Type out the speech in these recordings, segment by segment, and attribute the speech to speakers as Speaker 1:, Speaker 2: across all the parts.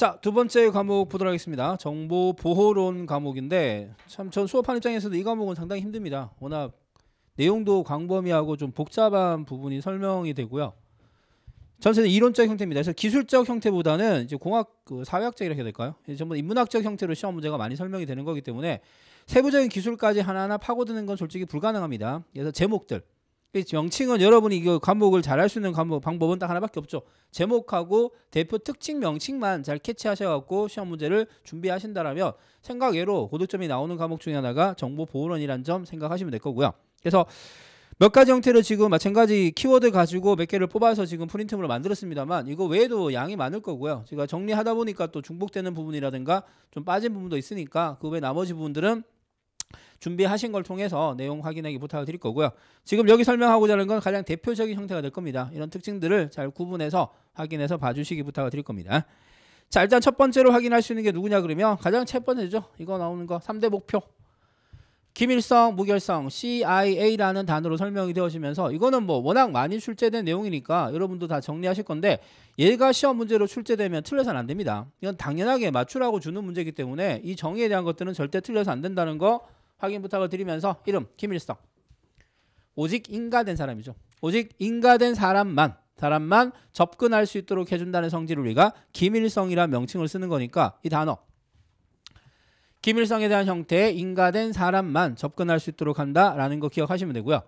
Speaker 1: 자, 두 번째 과목 보도록 하겠습니다. 정보 보호론 과목인데 참 전수업하는 입장에서도 이 과목은 상당히 힘듭니다. 워낙 내용도 광범위하고 좀 복잡한 부분이 설명이 되고요. 전체는 이론적 형태입니다. 그래서 기술적 형태보다는 이제 공학 그 사회학적 이렇게 될까요? 전부 인문학적 형태로 시험 문제가 많이 설명이 되는 거기 때문에 세부적인 기술까지 하나하나 파고드는 건 솔직히 불가능합니다. 그래서 제목들 명칭은 여러분이 이거 감목을 잘할 수 있는 감목 방법은 딱 하나밖에 없죠. 제목하고 대표 특징 명칭만 잘 캐치하셔갖고 시험 문제를 준비하신다라면 생각 외로 고득점이 나오는 과목 중에 하나가 정보 보호론이란 점 생각하시면 될 거고요. 그래서 몇 가지 형태를 지금 마찬가지 키워드 가지고 몇 개를 뽑아서 지금 프린트물로 만들었습니다만 이거 외에도 양이 많을 거고요. 제가 정리하다 보니까 또 중복되는 부분이라든가 좀 빠진 부분도 있으니까 그 외 나머지 부분들은 준비하신 걸 통해서 내용 확인하기 부탁을 드릴 거고요. 지금 여기 설명하고자 하는 건 가장 대표적인 형태가 될 겁니다. 이런 특징들을 잘 구분해서 확인해서 봐주시기 부탁을 드릴 겁니다. 자 일단 첫 번째로 확인할 수 있는 게 누구냐 그러면 가장 첫 번째죠. 이거 나오는 거 3대 목표. 김일성, 무결성, CIA라는 단어로 설명이 되어지면서 이거는 뭐 워낙 많이 출제된 내용이니까 여러분도 다 정리하실 건데 얘가 시험 문제로 출제되면 틀려서는 안 됩니다. 이건 당연하게 맞추라고 주는 문제이기 때문에 이 정의에 대한 것들은 절대 틀려서 안 된다는 거 확인 부탁을 드리면서 이름 김일성 오직 인가된 사람이죠. 오직 인가된 사람만 사람만 접근할 수 있도록 해준다는 성질을 우리가 김일성이라 명칭을 쓰는 거니까 이 단어 김일성에 대한 형태의 인가된 사람만 접근할 수 있도록 한다라는 거 기억하시면 되고요.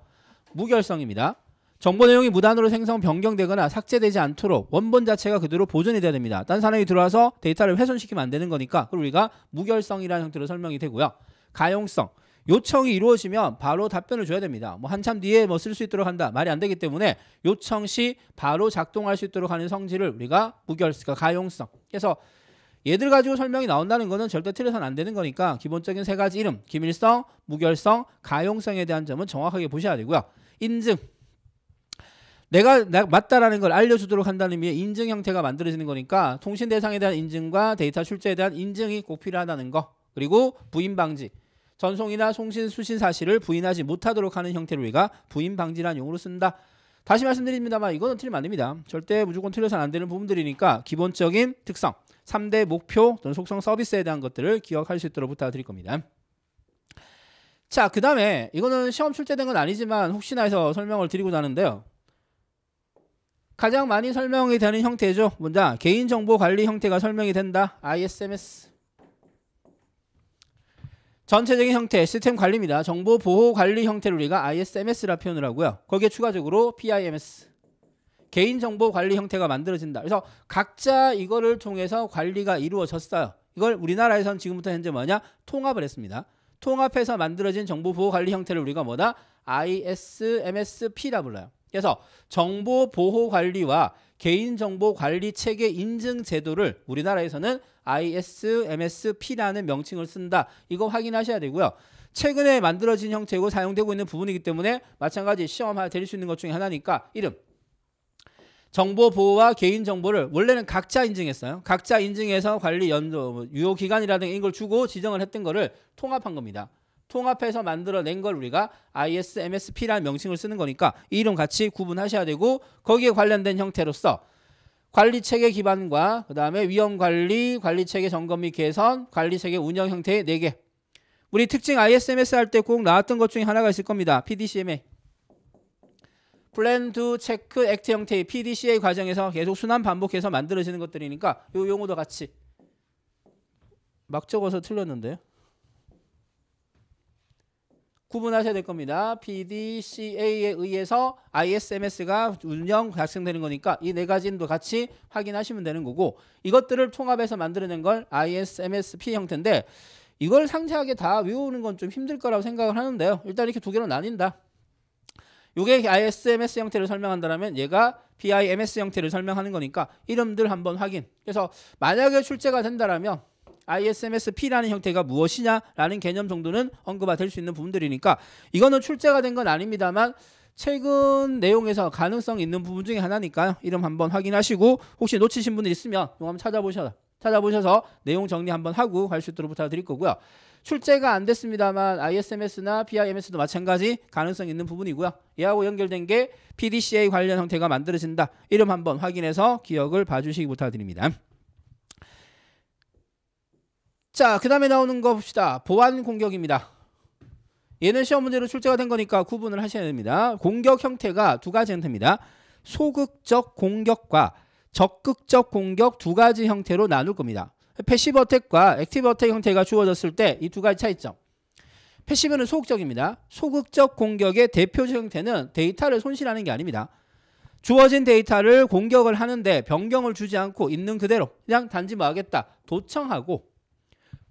Speaker 1: 무결성입니다. 정보 내용이 무단으로 생성, 변경되거나 삭제되지 않도록 원본 자체가 그대로 보존이 돼야 됩니다. 딴 사람이 들어와서 데이터를 훼손시키면 안 되는 거니까 그걸 우리가 무결성이라는 형태로 설명이 되고요. 가용성. 요청이 이루어지면 바로 답변을 줘야 됩니다. 뭐 한참 뒤에 뭐 쓸 수 있도록 한다. 말이 안 되기 때문에 요청 시 바로 작동할 수 있도록 하는 성질을 우리가 무결성, 가용성. 그래서 얘들 가지고 설명이 나온다는 것은 절대 틀려서는 안 되는 거니까 기본적인 세 가지 이름, 기밀성, 무결성, 가용성에 대한 점은 정확하게 보셔야 되고요. 인증. 내가 맞다라는 걸 알려주도록 한다는 의미의 인증 형태가 만들어지는 거니까 통신 대상에 대한 인증과 데이터 출제에 대한 인증이 꼭 필요하다는 거 그리고 부인 방지 전송이나 송신, 수신 사실을 부인하지 못하도록 하는 형태를 우리가 부인 방지란 용어로 쓴다. 다시 말씀드립니다만 이거는 틀리면 안니다 절대 무조건 틀려서는 안 되는 부분들이니까 기본적인 특성, 3대 목표 또는 속성 서비스에 대한 것들을 기억할 수 있도록 부탁드릴 겁니다. 자, 그 다음에 이거는 시험 출제된 건 아니지만 혹시나 해서 설명을 드리고 나는데요. 가장 많이 설명이 되는 형태죠. 뭔가 개인정보 관리 형태가 설명이 된다. ISMS. 전체적인 형태 시스템 관리입니다. 정보 보호 관리 형태를 우리가 ISMS라 표현을 하고요. 거기에 추가적으로 PIMS 개인정보 관리 형태가 만들어진다. 그래서 각자 이거를 통해서 관리가 이루어졌어요. 이걸 우리나라에선 지금부터 현재 뭐냐 통합을 했습니다. 통합해서 만들어진 정보 보호 관리 형태를 우리가 뭐다 ISMSP라 불러요. 그래서 정보 보호 관리와 개인정보 관리 체계 인증 제도를 우리나라에서는 ISMSP라는 명칭을 쓴다. 이거 확인하셔야 되고요. 최근에 만들어진 형태고 사용되고 있는 부분이기 때문에 마찬가지 시험할 드릴 수 있는 것 중에 하나니까 이름 정보 보호와 개인 정보를 원래는 각자 인증했어요. 각자 인증해서 관리 연도 뭐 유효 기간이라든가 이걸 주고 지정을 했던 거를 통합한 겁니다. 통합해서 만들어낸 걸 우리가 ISMSP라는 명칭을 쓰는 거니까 이 이름 같이 구분하셔야 되고 거기에 관련된 형태로서 관리 체계 기반과 그다음에 위험 관리, 관리 체계 점검 및 개선, 관리 체계 운영 형태의 4개. 우리 특징 ISMS 할 때 꼭 나왔던 것 중에 하나가 있을 겁니다. PDCMA. 플랜 투 체크 액트 형태의 PDCA 과정에서 계속 순환 반복해서 만들어지는 것들이니까 이 용어도 같이 막 적어서 틀렸는데요. 구분하셔야 될 겁니다. p d c a 에 의해서 ISMS가 운영 발생되는 거니까 이 네 가지도 같이 확인하시면 되는 거고 이것들을 통합해서 만들어낸 걸 ISMSP 형태인데 이걸 상세하게 다 외우는 건 좀 힘들 거라고 생각을 하는데요. 일단 이렇게 두 개로 나뉜다. 이게 ISMS 형태를 설명한다면 얘가 p i m s 형태를 설명하는 거니까 이름들 한번 확인. 그래서 만약에 출제가 된다면 ISMSP라는 형태가 무엇이냐라는 개념 정도는 언급이 될수 있는 부분들이니까 이거는 출제가 된 건 아닙니다만 최근 내용에서 가능성 있는 부분 중에 하나니까 이름 한번 확인하시고 혹시 놓치신 분들 있으면 이거 한번 찾아보셔라. 찾아보셔서 내용 정리 한번 하고 갈 수 있도록 부탁드릴 거고요. 출제가 안 됐습니다만 ISMS나 BIMS도 마찬가지 가능성 있는 부분이고요. 얘하고 연결된 게 PDCA 관련 형태가 만들어진다. 이름 한번 확인해서 기억을 봐주시기 부탁드립니다. 자, 그 다음에 나오는 거 봅시다. 보안 공격입니다. 얘는 시험 문제로 출제가 된 거니까 구분을 하셔야 됩니다. 공격 형태가 두 가지 형태입니다. 소극적 공격과 적극적 공격 두 가지 형태로 나눌 겁니다. 패시브 어택과 액티브 어택 형태가 주어졌을 때 이 두 가지 차이점. 패시브는 소극적입니다. 소극적 공격의 대표적 형태는 데이터를 손실하는 게 아닙니다. 주어진 데이터를 공격을 하는데 변경을 주지 않고 있는 그대로 그냥 단지 뭐 하겠다. 도청하고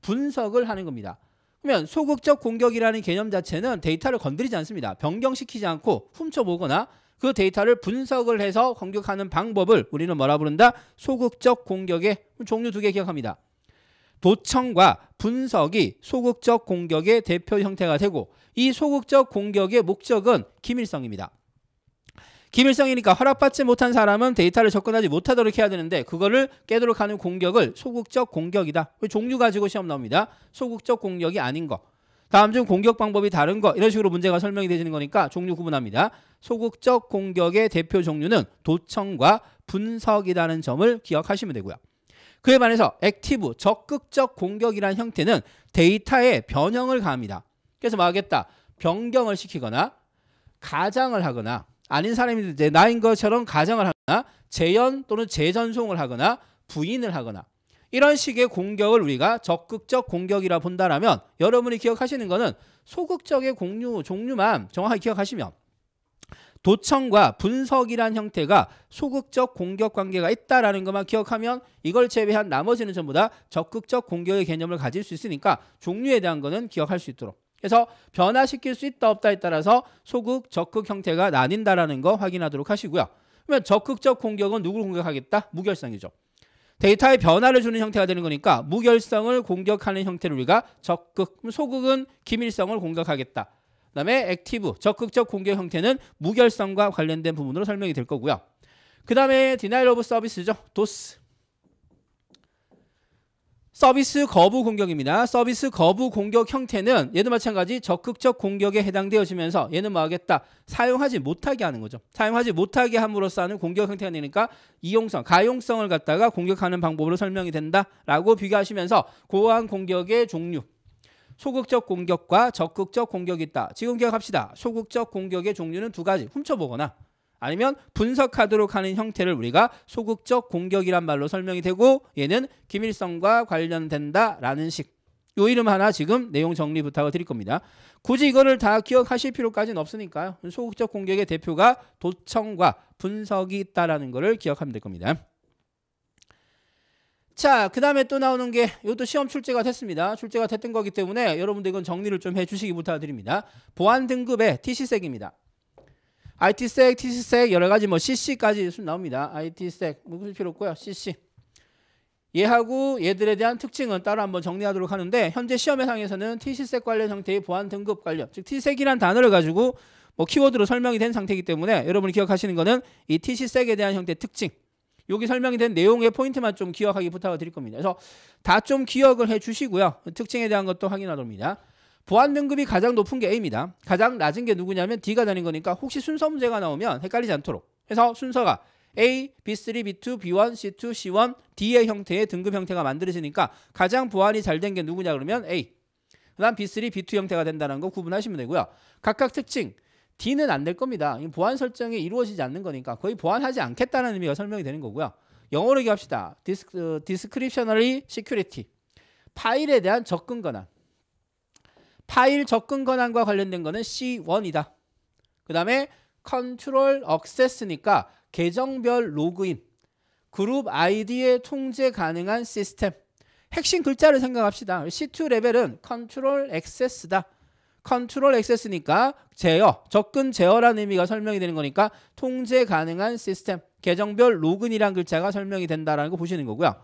Speaker 1: 분석을 하는 겁니다. 그러면 소극적 공격이라는 개념 자체는 데이터를 건드리지 않습니다. 변경시키지 않고 훔쳐보거나 그 데이터를 분석을 해서 공격하는 방법을 우리는 뭐라 부른다? 소극적 공격의 종류 두 개 기억합니다. 도청과 분석이 소극적 공격의 대표 형태가 되고 이 소극적 공격의 목적은 기밀성입니다. 김일성이니까 허락받지 못한 사람은 데이터를 접근하지 못하도록 해야 되는데 그거를 깨도록 하는 공격을 소극적 공격이다. 그 종류 가지고 시험 나옵니다. 소극적 공격이 아닌 거. 다음 중 공격 방법이 다른 거 이런 식으로 문제가 설명이 되지는 거니까 종류 구분합니다. 소극적 공격의 대표 종류는 도청과 분석이라는 점을 기억하시면 되고요. 그에 반해서 액티브 적극적 공격이란 형태는 데이터의 변형을 가합니다. 그래서 막겠다 변경을 시키거나 가장을 하거나 아닌 사람이 내 나인 것처럼 가정을 하거나 재연 또는 재전송을 하거나 부인을 하거나 이런 식의 공격을 우리가 적극적 공격이라 본다라면 여러분이 기억하시는 것은 소극적의 공유 종류만 정확하게 기억하시면 도청과 분석이란 형태가 소극적 공격 관계가 있다라는 것만 기억하면 이걸 제외한 나머지는 전부 다 적극적 공격의 개념을 가질 수 있으니까 종류에 대한 것은 기억할 수 있도록 그래서 변화시킬 수 있다 없다에 따라서 소극 적극 형태가 나뉜다라는 거 확인하도록 하시고요. 그러면 적극적 공격은 누구를 공격하겠다? 무결성이죠. 데이터의 변화를 주는 형태가 되는 거니까 무결성을 공격하는 형태를 우리가 적극, 소극은 기밀성을 공격하겠다. 그 다음에 액티브, 적극적 공격 형태는 무결성과 관련된 부분으로 설명이 될 거고요. 그 다음에 디나일 오브 서비스죠. 도스. 서비스 거부 공격입니다. 서비스 거부 공격 형태는 얘도 마찬가지 적극적 공격에 해당되어지면서 얘는 뭐 하겠다? 사용하지 못하게 하는 거죠. 사용하지 못하게 함으로써 하는 공격 형태가 되니까 이용성, 가용성을 갖다가 공격하는 방법으로 설명이 된다라고 비교하시면서 고한 공격의 종류 소극적 공격과 적극적 공격이 있다. 지금 기억합시다. 소극적 공격의 종류는 두 가지. 훔쳐보거나 아니면 분석하도록 하는 형태를 우리가 소극적 공격이란 말로 설명이 되고 얘는 김일성과 관련된다라는 식. 요 이름 하나 지금 내용 정리 부탁을 드릴 겁니다. 굳이 이거를 다 기억하실 필요까지는 없으니까요. 소극적 공격의 대표가 도청과 분석이 있다라는 거를 기억하면 될 겁니다. 자, 그 다음에 또 나오는 게 이것도 시험 출제가 됐습니다. 출제가 됐던 거기 때문에 여러분들 이건 정리를 좀 해주시기 부탁드립니다. 보안 등급의 TC색입니다. IT 스택, TC 스택 여러 가지 뭐 CC까지 순 나옵니다. IT 스택 무슨 필요 없고요. CC. 얘하고 얘들에 대한 특징은 따로 한번 정리하도록 하는데 현재 시험 해상에서는 TC 스택 관련 형태의 보안 등급 관련 즉 t 스택이란 단어를 가지고 뭐 키워드로 설명이 된 상태이기 때문에 여러분이 기억하시는 거는 이 TC 스택에 대한 형태 특징 여기 설명이 된 내용의 포인트만 좀 기억하기 부탁드릴 겁니다. 그래서 다 좀 기억을 해 주시고요. 특징에 대한 것도 확인하도록 합니다. 보안 등급이 가장 높은 게 A입니다. 가장 낮은 게 누구냐면 D가 되는 거니까 혹시 순서 문제가 나오면 헷갈리지 않도록 해서 순서가 A, B3, B2, B1, C2, C1, D의 형태의 등급 형태가 만들어지니까 가장 보안이 잘 된 게 누구냐 그러면 A 그다음 B3, B2 형태가 된다는 거 구분하시면 되고요. 각각 특징 D는 안 될 겁니다. 보안 설정이 이루어지지 않는 거니까 거의 보안하지 않겠다는 의미가 설명이 되는 거고요. 영어로 얘기합시다. 어, 디스크립셔널리 시큐리티 파일에 대한 접근 권한 파일 접근 권한과 관련된 거는 C1이다. 그 다음에 컨트롤 억세스니까 계정별 로그인, 그룹 아이디에 통제 가능한 시스템. 핵심 글자를 생각합시다. C2 레벨은 컨트롤 액세스다. 컨트롤 액세스니까 제어, 접근 제어라는 의미가 설명이 되는 거니까 통제 가능한 시스템, 계정별 로그인이란 글자가 설명이 된다라는 거 보시는 거고요.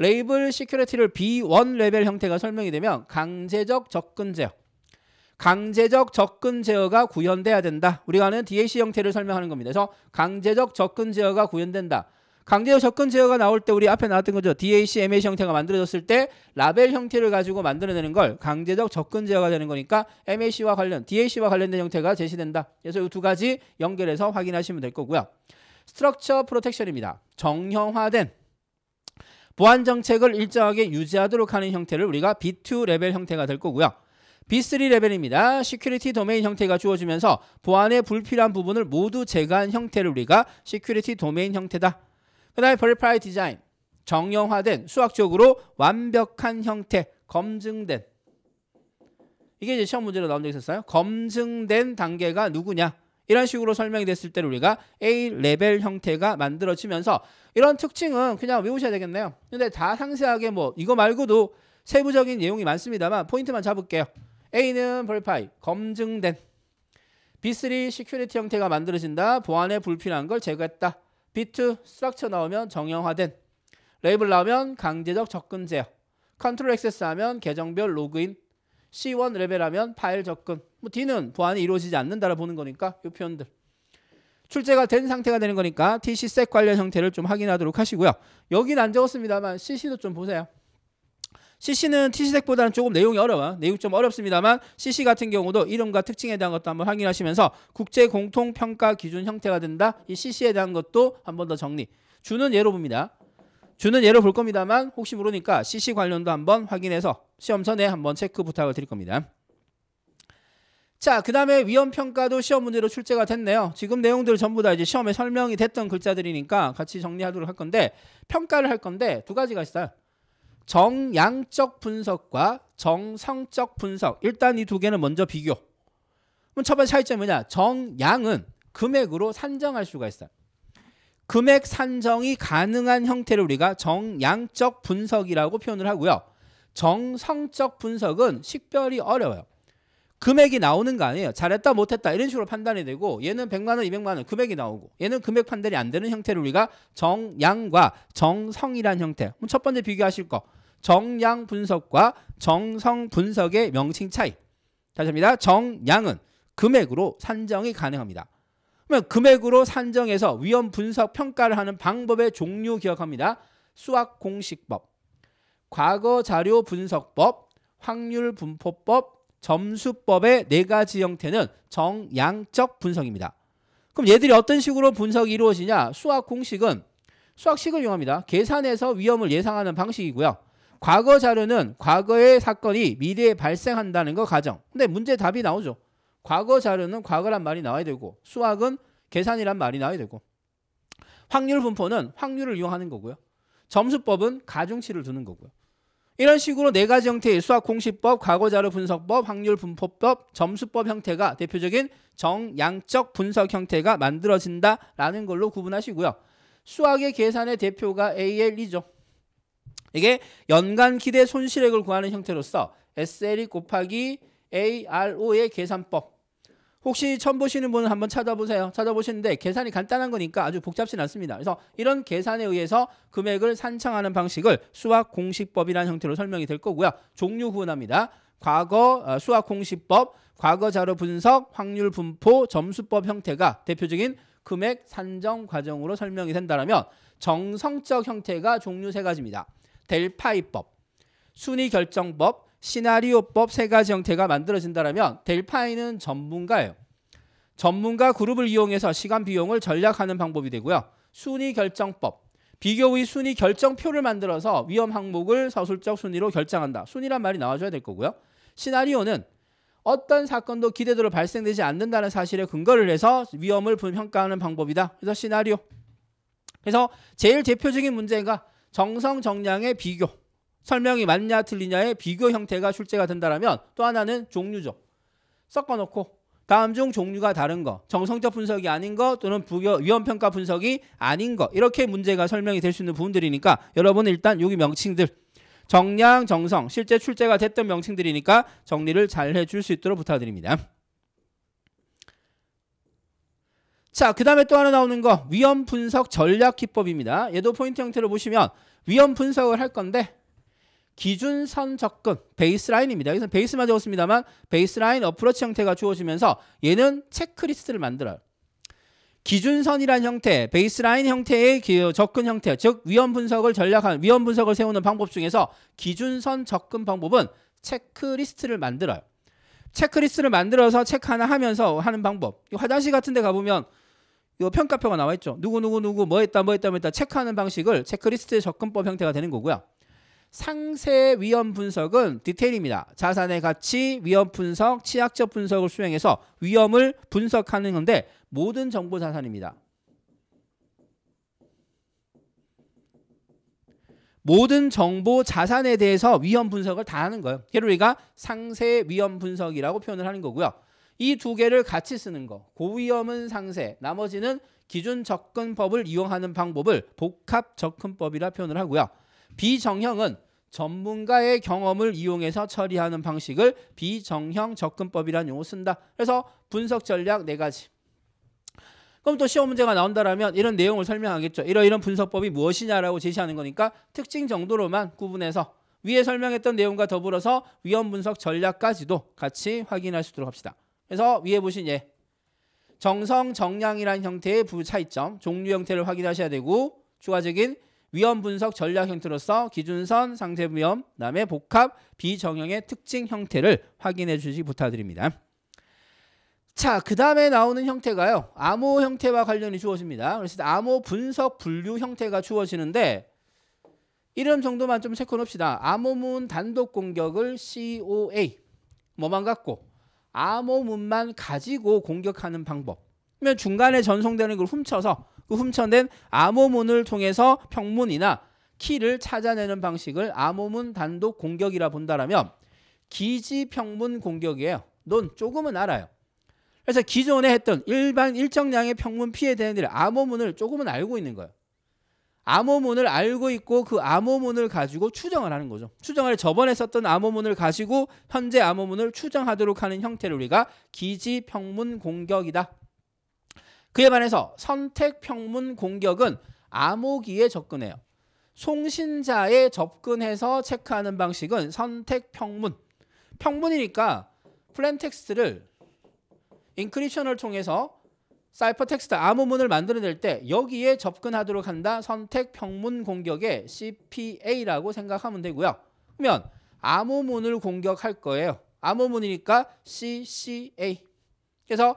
Speaker 1: 레이블 시큐리티를 B1 레벨 형태가 설명이 되면 강제적 접근 제어 강제적 접근 제어가 구현돼야 된다. 우리가 아는 DAC 형태를 설명하는 겁니다. 그래서 강제적 접근 제어가 구현된다. 강제적 접근 제어가 나올 때 우리 앞에 나왔던 거죠. DAC, MAC 형태가 만들어졌을 때 라벨 형태를 가지고 만들어내는 걸 강제적 접근 제어가 되는 거니까 MAC와 관련, DAC와 관련된 형태가 제시된다. 그래서 이 두 가지 연결해서 확인하시면 될 거고요. 스트럭처 프로텍션입니다. 정형화된 보안 정책을 일정하게 유지하도록 하는 형태를 우리가 B2 레벨 형태가 될 거고요. B3 레벨입니다. 시큐리티 도메인 형태가 주어지면서 보안의 불필요한 부분을 모두 제거한 형태를 우리가 시큐리티 도메인 형태다. 그 다음에 버리파이 디자인, 정형화된, 수학적으로 완벽한 형태, 검증된. 이게 이제 시험 문제로 나온 적 있었어요. 검증된 단계가 누구냐? 이런 식으로 설명이 됐을 때 우리가 A 레벨 형태가 만들어지면서 이런 특징은 그냥 외우셔야 되겠네요. 근데 다 상세하게 뭐 이거 말고도 세부적인 내용이 많습니다만 포인트만 잡을게요. A는 벌파이 검증된 B3 시큐리티 형태가 만들어진다. 보안에 불필요한 걸 제거했다. B2 스트럭처 나오면 정형화된 레이블 나오면 강제적 접근 제어 컨트롤 액세스 하면 계정별 로그인 C1 레벨 하면 파일 접근 뭐 D는 보안이 이루어지지 않는다라 보는 거니까 이 표현들. 출제가 된 상태가 되는 거니까 TC 색 e 관련 형태를 좀 확인하도록 하시고요. 여기는 안 적었습니다만 CC도 좀 보세요. CC는 TC색보다는 e 조금 내용이 어려워 내용이 좀 어렵습니다만 CC 같은 경우도 이름과 특징에 대한 것도 한번 확인하시면서 국제 공통 평가 기준 형태가 된다. 이 CC에 대한 것도 한번 더 정리. 주는 예로 봅니다. 주는 예로 볼 겁니다만 혹시 모르니까 CC 관련도 한번 확인해서 시험 전에 한번 체크 부탁을 드릴 겁니다. 자, 그 다음에 위험평가도 시험 문제로 출제가 됐네요. 지금 내용들 전부 다 이제 시험에 설명이 됐던 글자들이니까 같이 정리하도록 할 건데, 평가를 할 건데 두 가지가 있어요. 정양적 분석과 정성적 분석. 일단 이 두 개는 먼저 비교. 그럼 첫 번째 차이점이 뭐냐? 정양은 금액으로 산정할 수가 있어요. 금액 산정이 가능한 형태를 우리가 정양적 분석이라고 표현을 하고요. 정성적 분석은 식별이 어려워요. 금액이 나오는 거 아니에요. 잘했다 못했다 이런 식으로 판단이 되고 얘는 100만 원, 200만 원 금액이 나오고 얘는 금액 판단이 안 되는 형태를 우리가 정량과 정성이란 형태. 그럼 첫 번째 비교하실 거. 정량 분석과 정성 분석의 명칭 차이. 다시 합니다. 정량은 금액으로 산정이 가능합니다. 그러면 금액으로 산정해서 위험 분석 평가를 하는 방법의 종류 기억합니다. 수학 공식법, 과거 자료 분석법, 확률 분포법, 점수법의 네 가지 형태는 정량적 분석입니다. 그럼 얘들이 어떤 식으로 분석이 이루어지냐? 수학 공식은 수학식을 이용합니다. 계산해서 위험을 예상하는 방식이고요. 과거 자료는 과거의 사건이 미래에 발생한다는 거 가정. 근데 문제 답이 나오죠. 과거 자료는 과거란 말이 나와야 되고 수학은 계산이란 말이 나와야 되고 확률 분포는 확률을 이용하는 거고요. 점수법은 가중치를 두는 거고요. 이런 식으로 네 가지 형태의 수학 공식법, 과거자료 분석법, 확률 분포법, 점수법 형태가 대표적인 정양적 분석 형태가 만들어진다라는 걸로 구분하시고요. 수학의 계산의 대표가 AL이죠. 이게 연간 기대 손실액을 구하는 형태로서 SL이 곱하기 ARO의 계산법 혹시 처음 보시는 분은 한번 찾아보세요. 찾아보시는데 계산이 간단한 거니까 아주 복잡진 않습니다. 그래서 이런 계산에 의해서 금액을 산정하는 방식을 수학 공식법이라는 형태로 설명이 될 거고요. 종류 구분합니다. 과거 어, 수학 공식법, 과거 자료 분석, 확률 분포, 점수법 형태가 대표적인 금액 산정 과정으로 설명이 된다면 정성적 형태가 종류 세 가지입니다. 델파이법, 순위 결정법, 시나리오법 세 가지 형태가 만들어진다면 델파이는 전문가예요. 전문가 그룹을 이용해서 시간 비용을 절약하는 방법이 되고요. 순위 결정법. 비교의 순위 결정표를 만들어서 위험 항목을 서술적 순위로 결정한다. 순위란 말이 나와줘야 될 거고요. 시나리오는 어떤 사건도 기대대로 발생되지 않는다는 사실에 근거를 해서 위험을 분 평가하는 방법이다. 그래서 시나리오. 그래서 제일 대표적인 문제가 정성 정량의 비교. 설명이 맞냐 틀리냐의 비교 형태가 출제가 된다라면 또 하나는 종류죠. 섞어놓고 다음 중 종류가 다른 거, 정성적 분석이 아닌 거 또는 부교, 위험평가 분석이 아닌 거 이렇게 문제가 설명이 될 수 있는 부분들이니까 여러분은 일단 여기 명칭들 정량, 정성, 실제 출제가 됐던 명칭들이니까 정리를 잘 해줄 수 있도록 부탁드립니다. 자, 그 다음에 또 하나 나오는 거 위험 분석 전략 기법입니다. 얘도 포인트 형태로 보시면 위험 분석을 할 건데 기준선 접근 베이스라인입니다. 여기서 베이스만 적었습니다만 베이스라인 어프로치 형태가 주어지면서 얘는 체크리스트를 만들어요. 기준선이란 형태, 베이스라인 형태의 접근 형태, 즉 위험 분석을 전략한 위험 분석을 세우는 방법 중에서 기준선 접근 방법은 체크리스트를 만들어요. 체크리스트를 만들어서 체크 하나 하면서 하는 방법. 화장실 같은 데 가보면 이 평가표가 나와 있죠. 누구 누구 누구 뭐 했다 뭐 했다 뭐 했다 체크하는 방식을 체크리스트의 접근법 형태가 되는 거고요. 상세 위험 분석은 디테일입니다. 자산의 가치, 위험 분석, 치약적 분석을 수행해서 위험을 분석하는 건데 모든 정보 자산입니다. 모든 정보 자산에 대해서 위험 분석을 다 하는 거예요. 그래서 우리가 상세 위험 분석이라고 표현을 하는 거고요. 이 두 개를 같이 쓰는 거. 고위험은 상세, 나머지는 기준 접근법을 이용하는 방법을 복합 접근법이라 표현을 하고요. 비정형은 전문가의 경험을 이용해서 처리하는 방식을 비정형 접근법이라는 용어 쓴다. 그래서 분석 전략 네 가지. 그럼 또 시험 문제가 나온다라면 이런 내용을 설명하겠죠. 이러이런 분석법이 무엇이냐라고 제시하는 거니까 특징 정도로만 구분해서 위에 설명했던 내용과 더불어서 위험 분석 전략까지도 같이 확인할 수 있도록 합시다. 그래서 위에 보신 예. 정성, 정량이라는 형태의 부차이점, 종류 형태를 확인하셔야 되고 추가적인 위험 분석 전략 형태로서 기준선, 상세 위험, 그다음에 복합, 비정형의 특징 형태를 확인해 주시기 부탁드립니다. 자, 그 다음에 나오는 형태가요. 암호 형태와 관련이 주어집니다. 그래서 암호 분석 분류 형태가 주어지는데 이름 정도만 좀 체크합시다. 암호문 단독 공격을 COA 뭐만 갖고 암호문만 가지고 공격하는 방법. 그러면 중간에 전송되는 걸 훔쳐서 그 훔쳐낸 암호문을 통해서 평문이나 키를 찾아내는 방식을 암호문 단독 공격이라 본다라면 기지 평문 공격이에요. 넌 조금은 알아요. 그래서 기존에 했던 일반 일정량의 평문 피해 대응들 암호문을 조금은 알고 있는 거예요. 암호문을 알고 있고 그 암호문을 가지고 추정을 하는 거죠. 추정을 저번에 썼던 암호문을 가지고 현재 암호문을 추정하도록 하는 형태를 우리가 기지평문 공격이다. 그에 반해서 선택평문 공격은 암호기에 접근해요. 송신자에 접근해서 체크하는 방식은 선택평문. 평문이니까 플랜 텍스트를 인크립션을 통해서 사이퍼 텍스트 암호문을 만들어낼 때 여기에 접근하도록 한다. 선택평문 공격의 CPA라고 생각하면 되고요. 그러면 암호문을 공격할 거예요. 암호문이니까 CCA. 그래서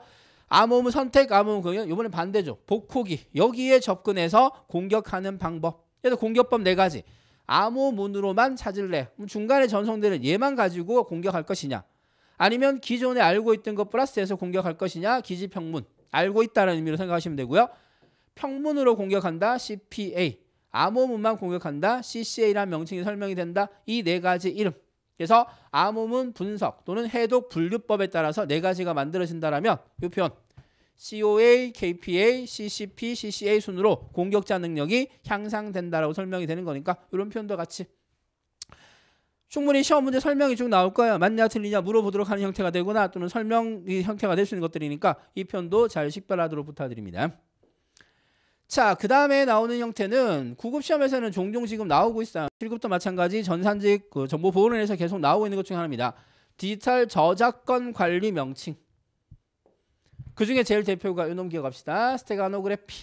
Speaker 1: 암호음 선택, 암호음 공격. 요번엔 반대죠. 복호기. 여기에 접근해서 공격하는 방법. 그래서 공격법 네 가지. 암호문으로만 찾을래. 중간에 전송되는 얘만 가지고 공격할 것이냐. 아니면 기존에 알고 있던 것 플러스해서 공격할 것이냐. 기지평문. 알고 있다는 의미로 생각하시면 되고요. 평문으로 공격한다. CPA. 암호문만 공격한다. CCA라는 명칭이 설명이 된다. 이 네 가지 이름. 그래서 암호문 분석 또는 해독 분류법에 따라서 네 가지가 만들어진다라면 이 표현 COA, KPA, CCP, CCA 순으로 공격자 능력이 향상된다라고 설명이 되는 거니까 이런 표현도 같이 충분히 시험 문제 설명이 쭉 나올 거예요. 맞냐 틀리냐 물어보도록 하는 형태가 되거나 또는 설명 형태가 될 수 있는 것들이니까 이 편도 잘 식별하도록 부탁드립니다. 자, 그 다음에 나오는 형태는 구급시험에서는 종종 지금 나오고 있어요. 7급도 마찬가지 전산직 그 정보보호원에서 계속 나오고 있는 것중에 하나입니다. 디지털 저작권 관리 명칭. 그 중에 제일 대표가 요놈 기억합시다. 스테가노그래피.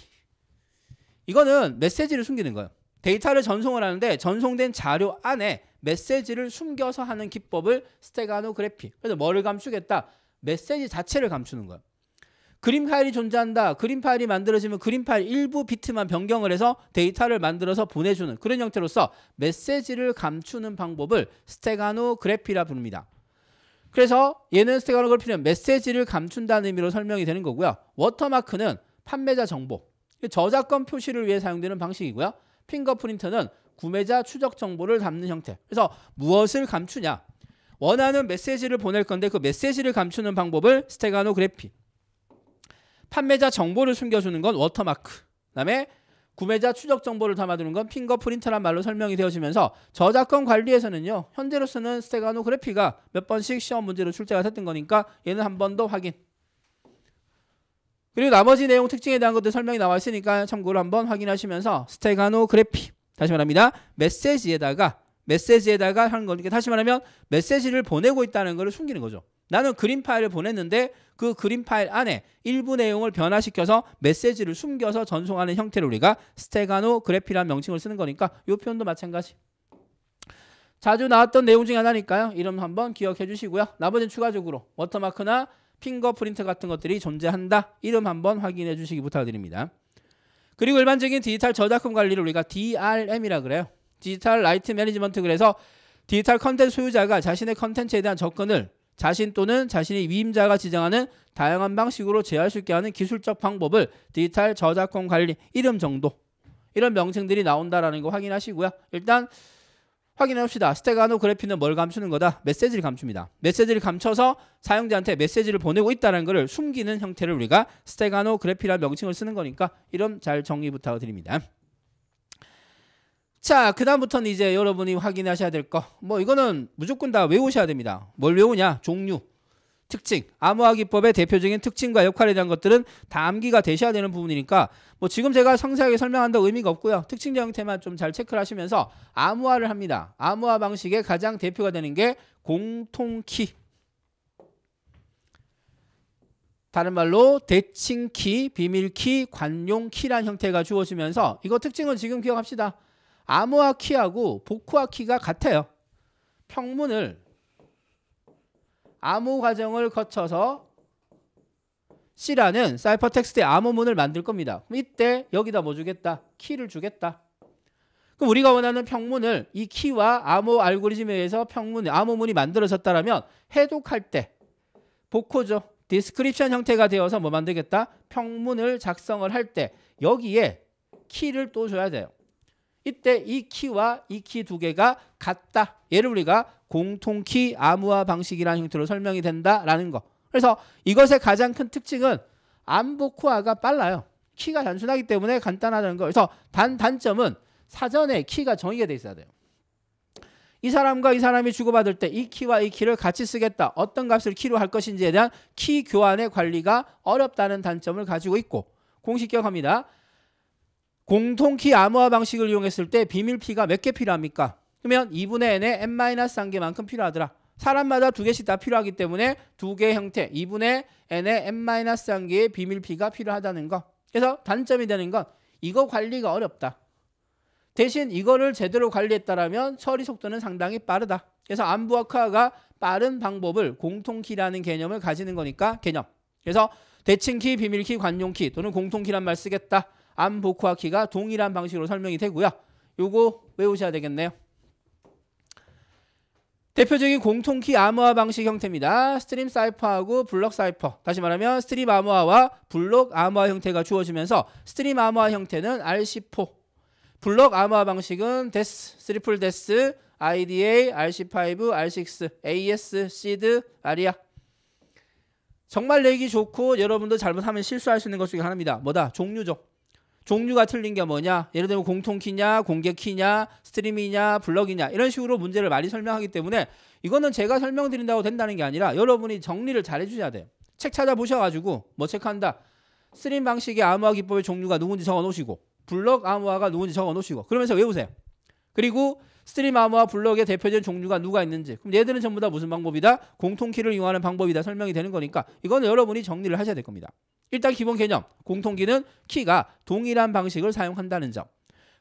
Speaker 1: 이거는 메시지를 숨기는 거예요. 데이터를 전송을 하는데 전송된 자료 안에 메시지를 숨겨서 하는 기법을 스테가노그래피. 그래서 뭐를 감추겠다? 메시지 자체를 감추는 거예요. 그림 파일이 존재한다. 그림 파일이 만들어지면 그림 파일 일부 비트만 변경을 해서 데이터를 만들어서 보내주는 그런 형태로서 메시지를 감추는 방법을 스테가노 그래피라 부릅니다. 그래서 얘는 스테가노 그래피는 메시지를 감춘다는 의미로 설명이 되는 거고요. 워터마크는 판매자 정보, 저작권 표시를 위해 사용되는 방식이고요. 핑거프린트는 구매자 추적 정보를 담는 형태. 그래서 무엇을 감추냐? 원하는 메시지를 보낼 건데 그 메시지를 감추는 방법을 스테가노 그래피. 판매자 정보를 숨겨주는 건 워터마크. 그다음에 구매자 추적 정보를 담아두는 건 핑거프린트란 말로 설명이 되어지면서 저작권 관리에서는요 현재로서는 스테가노 그래피가 몇 번씩 시험 문제로 출제가 됐던 거니까 얘는 한 번 더 확인 그리고 나머지 내용 특징에 대한 것도 설명이 나와 있으니까 참고로 한번 확인하시면서 스테가노 그래피 다시 말합니다 메시지에다가 메시지에다가 하는 거니까 다시 말하면 메시지를 보내고 있다는 것을 숨기는 거죠 나는 그림 파일을 보냈는데 그 그림 파일 안에 일부 내용을 변화시켜서 메시지를 숨겨서 전송하는 형태로 우리가 스테가노 그래피라는 명칭을 쓰는 거니까 이 표현도 마찬가지. 자주 나왔던 내용 중에 하나니까요. 이름 한번 기억해 주시고요. 나머지는 추가적으로 워터마크나 핑거프린트 같은 것들이 존재한다. 이름 한번 확인해 주시기 부탁드립니다. 그리고 일반적인 디지털 저작권 관리를 우리가 DRM이라 그래요. 디지털 라이트 매니지먼트 그래서 디지털 컨텐츠 소유자가 자신의 컨텐츠에 대한 접근을 자신 또는 자신의 위임자가 지정하는 다양한 방식으로 제어할 수 있게 하는 기술적 방법을 디지털 저작권 관리 이름 정도 이런 명칭들이 나온다라는 거 확인하시고요. 일단 확인해 봅시다. 스테가노 그래피는 뭘 감추는 거다? 메시지를 감춥니다. 메시지를 감춰서 사용자한테 메시지를 보내고 있다는 것을 숨기는 형태를 우리가 스테가노 그래피라는 명칭을 쓰는 거니까 이름 잘 정리 부탁드립니다. 자, 그다음부터는 이제 여러분이 확인하셔야 될 거. 뭐 이거는 무조건 다 외우셔야 됩니다. 뭘 외우냐? 종류, 특징. 암호화기법의 대표적인 특징과 역할에 대한 것들은 다 암기가 되셔야 되는 부분이니까 뭐 지금 제가 상세하게 설명한다 고 의미가 없고요. 특징 형태만 좀 잘 체크를 하시면서 암호화를 합니다. 암호화 방식의 가장 대표가 되는 게 공통키. 다른 말로 대칭키, 비밀키, 관용키란 형태가 주어지면서 이거 특징은 지금 기억합시다. 암호화 키하고 복호화 키가 같아요. 평문을 암호 과정을 거쳐서 C라는 사이퍼 텍스트의 암호문을 만들 겁니다. 그럼 이때 여기다 뭐 주겠다? 키를 주겠다. 그럼 우리가 원하는 평문을 이 키와 암호 알고리즘에 의해서 평문 암호문이 만들어졌다라면 해독할 때 복호죠. 디스크립션 형태가 되어서 뭐 만들겠다? 평문을 작성을 할 때 여기에 키를 또 줘야 돼요. 이때 이 키와 이 키 두 개가 같다. 얘를 우리가 공통키 암호화 방식이라는 형태로 설명이 된다라는 거. 그래서 이것의 가장 큰 특징은 암보코아가 빨라요. 키가 단순하기 때문에 간단하다는 거. 그래서 단 단점은 사전에 키가 정의가 돼 있어야 돼요. 이 사람과 이 사람이 주고받을 때 이 키와 이 키를 같이 쓰겠다. 어떤 값을 키로 할 것인지에 대한 키 교환의 관리가 어렵다는 단점을 가지고 있고 공식 기억합니다. 공통키 암호화 방식을 이용했을 때 비밀피가 몇 개 필요합니까? 그러면 2분의 n의 n-1개만큼 필요하더라. 사람마다 두 개씩 다 필요하기 때문에 두 개 형태 2분의 n의 n-1개의 비밀피가 필요하다는 거. 그래서 단점이 되는 건 이거 관리가 어렵다. 대신 이거를 제대로 관리했다라면 처리 속도는 상당히 빠르다. 그래서 안부와 카가 빠른 방법을 공통키라는 개념을 가지는 거니까 개념. 그래서 대칭키, 비밀키, 관용키 또는 공통키란 말 쓰겠다. 암보코아 키가 동일한 방식으로 설명이 되고요. 요거 외우셔야 되겠네요. 대표적인 공통키 암호화 방식 형태입니다. 스트림 사이퍼하고 블록 사이퍼. 다시 말하면 스트림 암호화와 블록 암호화 형태가 주어지면서 스트림 암호화 형태는 RC4, 블록 암호화 방식은 데스, 트리플 데스, IDA, RC5, R6, AS, 시드, 아리아. 정말 내기 좋고 여러분들 잘못하면 실수할 수 있는 것 중에 하나입니다. 뭐다? 종류죠. 종류가 틀린 게 뭐냐? 예를 들면 공통키냐, 공개키냐, 스트림이냐 블럭이냐 이런 식으로 문제를 많이 설명하기 때문에 이거는 제가 설명드린다고 된다는 게 아니라 여러분이 정리를 잘 해주셔야 돼요. 책 찾아보셔가지고 뭐 체크한다. 스트림 방식의 암호화 기법의 종류가 누군지 적어놓으시고 블럭 암호화가 누군지 적어놓으시고 그러면서 외우세요. 그리고 스트리마무와 블록의 대표적인 종류가 누가 있는지 그럼 얘들은 전부 다 무슨 방법이다? 공통키를 이용하는 방법이다 설명이 되는 거니까 이건 여러분이 정리를 하셔야 될 겁니다. 일단 기본 개념 공통키는 키가 동일한 방식을 사용한다는 점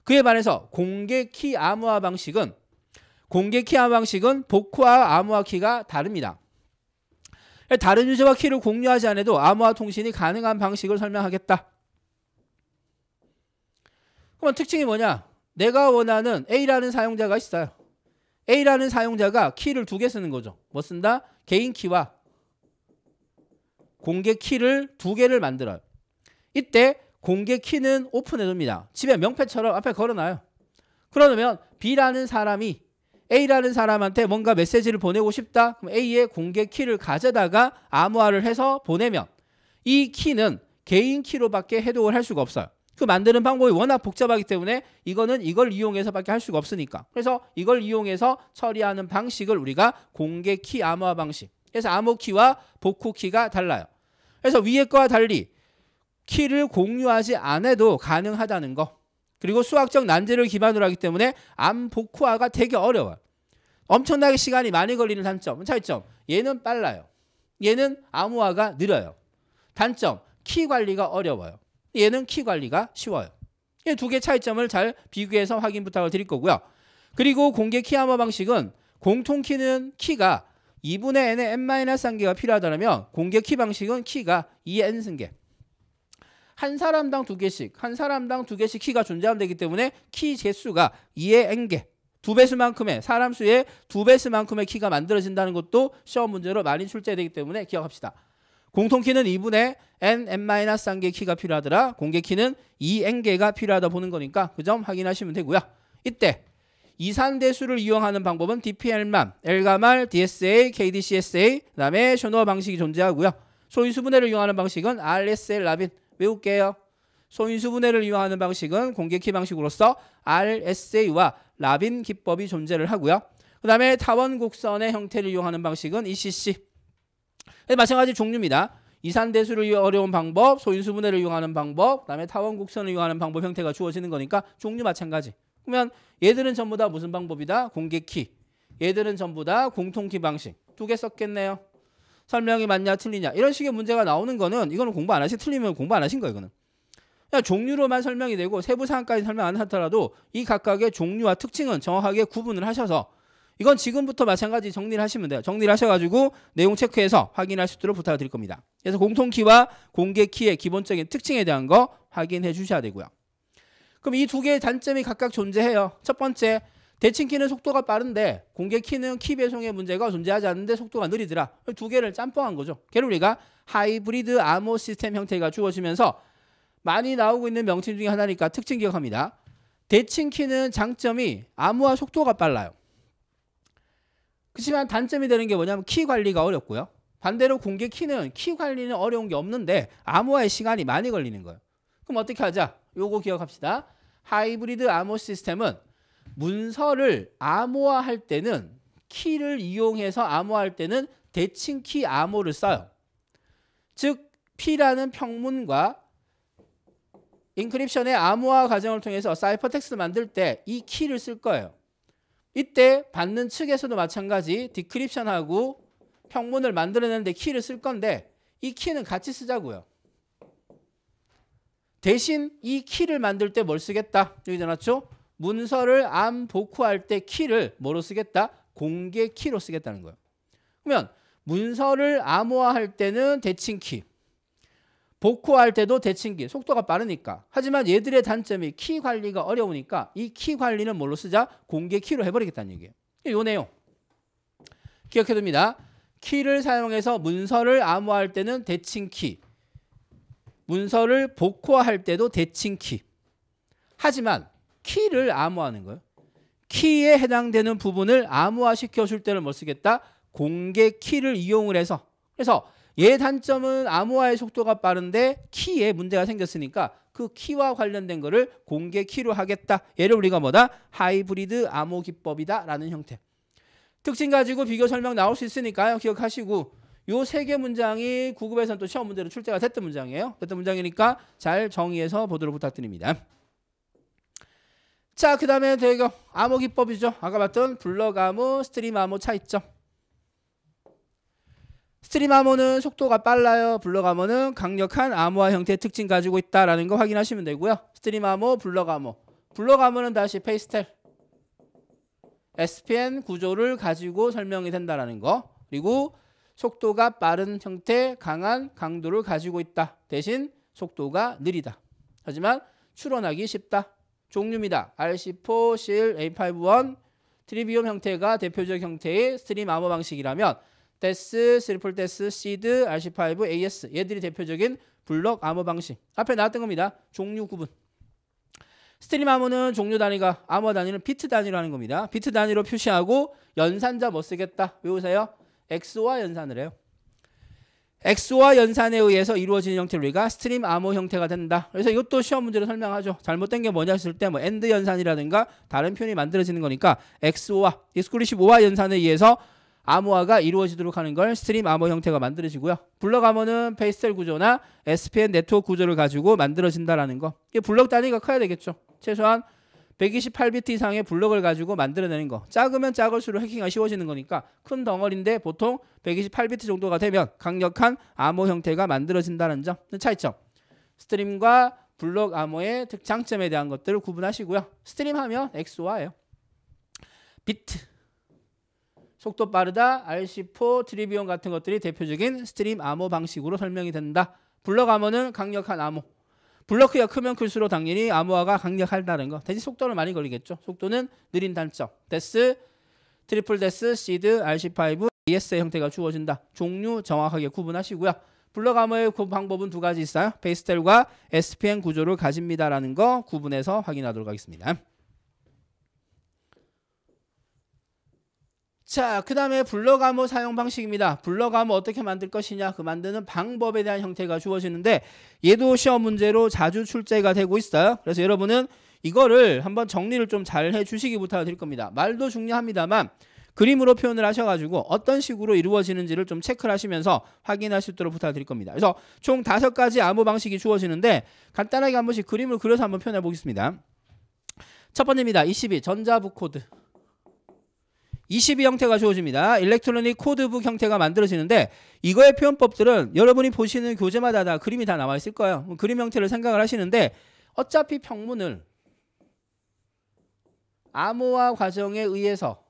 Speaker 1: 그에 반해서 공개 키 암호화 방식은 공개 키 암호화 방식은 복호와 암호화 키가 다릅니다. 다른 유저와 키를 공유하지 않아도 암호화 통신이 가능한 방식을 설명하겠다. 그럼 특징이 뭐냐? 내가 원하는 A라는 사용자가 있어요. A라는 사용자가 키를 두 개 쓰는 거죠. 뭐 쓴다? 개인 키와 공개 키를 두 개를 만들어요. 이때 공개 키는 오픈해둡니다. 집에 명패처럼 앞에 걸어놔요. 그러면 B라는 사람이 A라는 사람한테 뭔가 메시지를 보내고 싶다? 그럼 A의 공개 키를 가져다가 암호화를 해서 보내면 이 키는 개인 키로밖에 해독을 할 수가 없어요. 그 만드는 방법이 워낙 복잡하기 때문에 이거는 이걸 이용해서밖에 할 수가 없으니까. 그래서 이걸 이용해서 처리하는 방식을 우리가 공개 키 암호화 방식. 그래서 암호 키와 복호 키가 달라요. 그래서 위에 거와 달리 키를 공유하지 않아도 가능하다는 거. 그리고 수학적 난제를 기반으로 하기 때문에 암 복호화가 되게 어려워요. 엄청나게 시간이 많이 걸리는 단점, 차이점. 얘는 빨라요. 얘는 암호화가 느려요. 단점, 키 관리가 어려워요. 얘는 키 관리가 쉬워요. 이 두 개 차이점을 잘 비교해서 확인 부탁을 드릴 거고요. 그리고 공개 키 암호 방식은 공통 키는 키가 2분의 n의 n-1개가 필요하다면 공개 키 방식은 키가 2n승계. 한 사람당 두 개씩, 한 사람당 두 개씩 키가 존재하면 되기 때문에 키 제수가 2의 n개, 두 배수만큼의 사람 수의 두 배수만큼의 키가 만들어진다는 것도 시험 문제로 많이 출제되기 때문에 기억합시다. 공통키는 2분의 n, n 3개 키가 필요하더라. 공개키는 2n개가 필요하다 보는 거니까 그 점 확인하시면 되고요. 이때 이산대수를 이용하는 방법은 DPL만, l g a DSA, KDCSA, 그 다음에 셔노어 방식이 존재하고요. 소인수분해를 이용하는 방식은 RSL 라빈 외울게요. 소인수분해를 이용하는 방식은 공개키 방식으로서 RSA와 라빈 기법이 존재를 하고요. 그 다음에 타원 곡선의 형태를 이용하는 방식은 ECC 마찬가지 종류입니다. 이산대수를 위해 어려운 방법, 소인수분해를 이용하는 방법, 그다음에 타원곡선을 이용하는 방법 형태가 주어지는 거니까 종류 마찬가지. 그러면 얘들은 전부 다 무슨 방법이다? 공개키. 얘들은 전부 다 공통키 방식. 두 개 썼겠네요. 설명이 맞냐 틀리냐 이런 식의 문제가 나오는 거는 이거는 공부 안 하시 틀리면 공부 안 하신 거예요 이거는 그냥 종류로만 설명이 되고 세부 사항까지 설명 안 하더라도 이 각각의 종류와 특징은 정확하게 구분을 하셔서 이건 지금부터 마찬가지 정리를 하시면 돼요. 정리를 하셔가지고 내용 체크해서 확인할 수 있도록 부탁 드릴 겁니다. 그래서 공통키와 공개키의 기본적인 특징에 대한 거 확인해 주셔야 되고요. 그럼 이 두 개의 단점이 각각 존재해요. 첫 번째, 대칭키는 속도가 빠른데 공개키는 키 배송의 문제가 존재하지 않는데 속도가 느리더라. 두 개를 짬뽕한 거죠. 걔를 우리가 하이브리드 암호 시스템 형태가 주어지면서 많이 나오고 있는 명칭 중에 하나니까 특징 기억합니다. 대칭키는 장점이 암호화 속도가 빨라요. 그렇지만 단점이 되는 게 뭐냐면 키 관리가 어렵고요. 반대로 공개 키는 키 관리는 어려운 게 없는데 암호화의 시간이 많이 걸리는 거예요. 그럼 어떻게 하자? 요거 기억합시다. 하이브리드 암호 시스템은 문서를 암호화할 때는 키를 이용해서 암호화할 때는 대칭키 암호를 써요. 즉 P라는 평문과 인크립션의 암호화 과정을 통해서 사이퍼텍스트 만들 때 이 키를 쓸 거예요. 이때 받는 측에서도 마찬가지 디크립션하고 평문을 만들어내는데 키를 쓸 건데 이 키는 같이 쓰자고요. 대신 이 키를 만들 때 뭘 쓰겠다? 여기 넣어놨죠? 문서를 암 복구할 때 키를 뭐로 쓰겠다? 공개 키로 쓰겠다는 거예요. 그러면 문서를 암호화할 때는 대칭 키. 복구할 때도 대칭기 속도가 빠르니까 하지만 얘들의 단점이 키 관리가 어려우니까 이 키 관리는 뭘로 쓰자 공개 키로 해버리겠다는 얘기예요 요 내용 기억해둡니다 키를 사용해서 문서를 암호할 때는 대칭키 문서를 복호할 때도 대칭키 하지만 키를 암호하는 거예요 키에 해당되는 부분을 암호화시켜 줄 때는 뭘 쓰겠다 공개 키를 이용을 해서 그래서 얘 예 단점은 암호화의 속도가 빠른데 키에 문제가 생겼으니까 그 키와 관련된 거를 공개 키로 하겠다. 얘를 우리가 뭐다? 하이브리드 암호 기법이다 라는 형태. 특징 가지고 비교 설명 나올 수있으니까 기억하시고 요 세 개 문장이 구급에서는또 시험 문제로 출제가 됐던 문장이에요. 됐던 문장이니까 잘 정의해서 보도록 부탁드립니다. 자, 그 다음에 대거 암호 기법이죠. 아까 봤던 블럭 암호, 스트림 암호 차 있죠. 스트림 암호는 속도가 빨라요. 블럭 암호는 강력한 암호화 형태의 특징 가지고 있다라는 거 확인하시면 되고요. 스트림 암호, 블럭 암호. 블럭 암호는 다시 페이스텔 SPN 구조를 가지고 설명이 된다라는 거. 그리고 속도가 빠른 형태, 강한 강도를 가지고 있다. 대신 속도가 느리다. 하지만 추론하기 쉽다. 종류입니다. RC4, CL, A51, 트리비움 형태가 대표적 형태의 스트림 암호 방식이라면 데스, 슬플 데스, 시드, RC5, AS 얘들이 대표적인 블럭 암호 방식 앞에 나왔던 겁니다. 종류 구분 스트림 암호는 종류 단위가 암호 단위는 비트 단위로 하는 겁니다. 비트 단위로 표시하고 연산자 뭐 쓰겠다. 외우세요. XOR 연산을 해요. XOR 연산에 의해서 이루어지는 형태를 우리가 스트림 암호 형태가 된다. 그래서 이것도 시험 문제로 설명하죠. 잘못된 게 뭐냐 했을 때뭐 엔드 연산이라든가 다른 표현이 만들어지는 거니까 XOR, 익스클리시브 OR 연산에 의해서 암호화가 이루어지도록 하는 걸 스트림 암호 형태가 만들어지고요. 블럭 암호는 페이스텔 구조나 SPN 네트워크 구조를 가지고 만들어진다라는 거. 이게 블럭 단위가 커야 되겠죠. 최소한 128비트 이상의 블럭을 가지고 만들어내는 거. 작으면 작을수록 해킹이 쉬워지는 거니까 큰 덩어리인데 보통 128비트 정도가 되면 강력한 암호 형태가 만들어진다는 점. 차이점. 스트림과 블록 암호의 특장점에 대한 것들을 구분하시고요. 스트림 하면 XOR예요. 비트 속도 빠르다, RC4, 트리비온 같은 것들이 대표적인 스트림 암호 방식으로 설명이 된다. 블럭 암호는 강력한 암호. 블럭크가 크면 클수록 당연히 암호화가 강력하다는 거. 대신 속도를 많이 걸리겠죠. 속도는 느린 단점. 데스, 트리플 데스, 시드, RC5, ES의 형태가 주어진다. 종류 정확하게 구분하시고요. 블럭 암호의 그 방법은 두 가지 있어요. 베이스텔과 SPN 구조를 가집니다라는 거 구분해서 확인하도록 하겠습니다. 자, 그 다음에 블러감호 사용 방식입니다. 블러감호 어떻게 만들 것이냐, 그 만드는 방법에 대한 형태가 주어지는데 얘도 시험 문제로 자주 출제가 되고 있어요. 그래서 여러분은 이거를 한번 정리를 좀 잘 해주시기 부탁드릴 겁니다. 말도 중요합니다만 그림으로 표현을 하셔가지고 어떤 식으로 이루어지는지를 좀 체크를 하시면서 확인할 수 있도록 부탁드릴 겁니다. 그래서 총 다섯 가지 암호 방식이 주어지는데 간단하게 한 번씩 그림을 그려서 한번 표현해 보겠습니다. 첫 번째입니다. 22 전자부 코드. 22 형태가 주어집니다. 일렉트로닉 코드북 형태가 만들어지는데 이거의 표현법들은 여러분이 보시는 교재마다 다 그림이 다 나와 있을 거예요. 뭐 그림 형태를 생각을 하시는데 어차피 평문을 암호화 과정에 의해서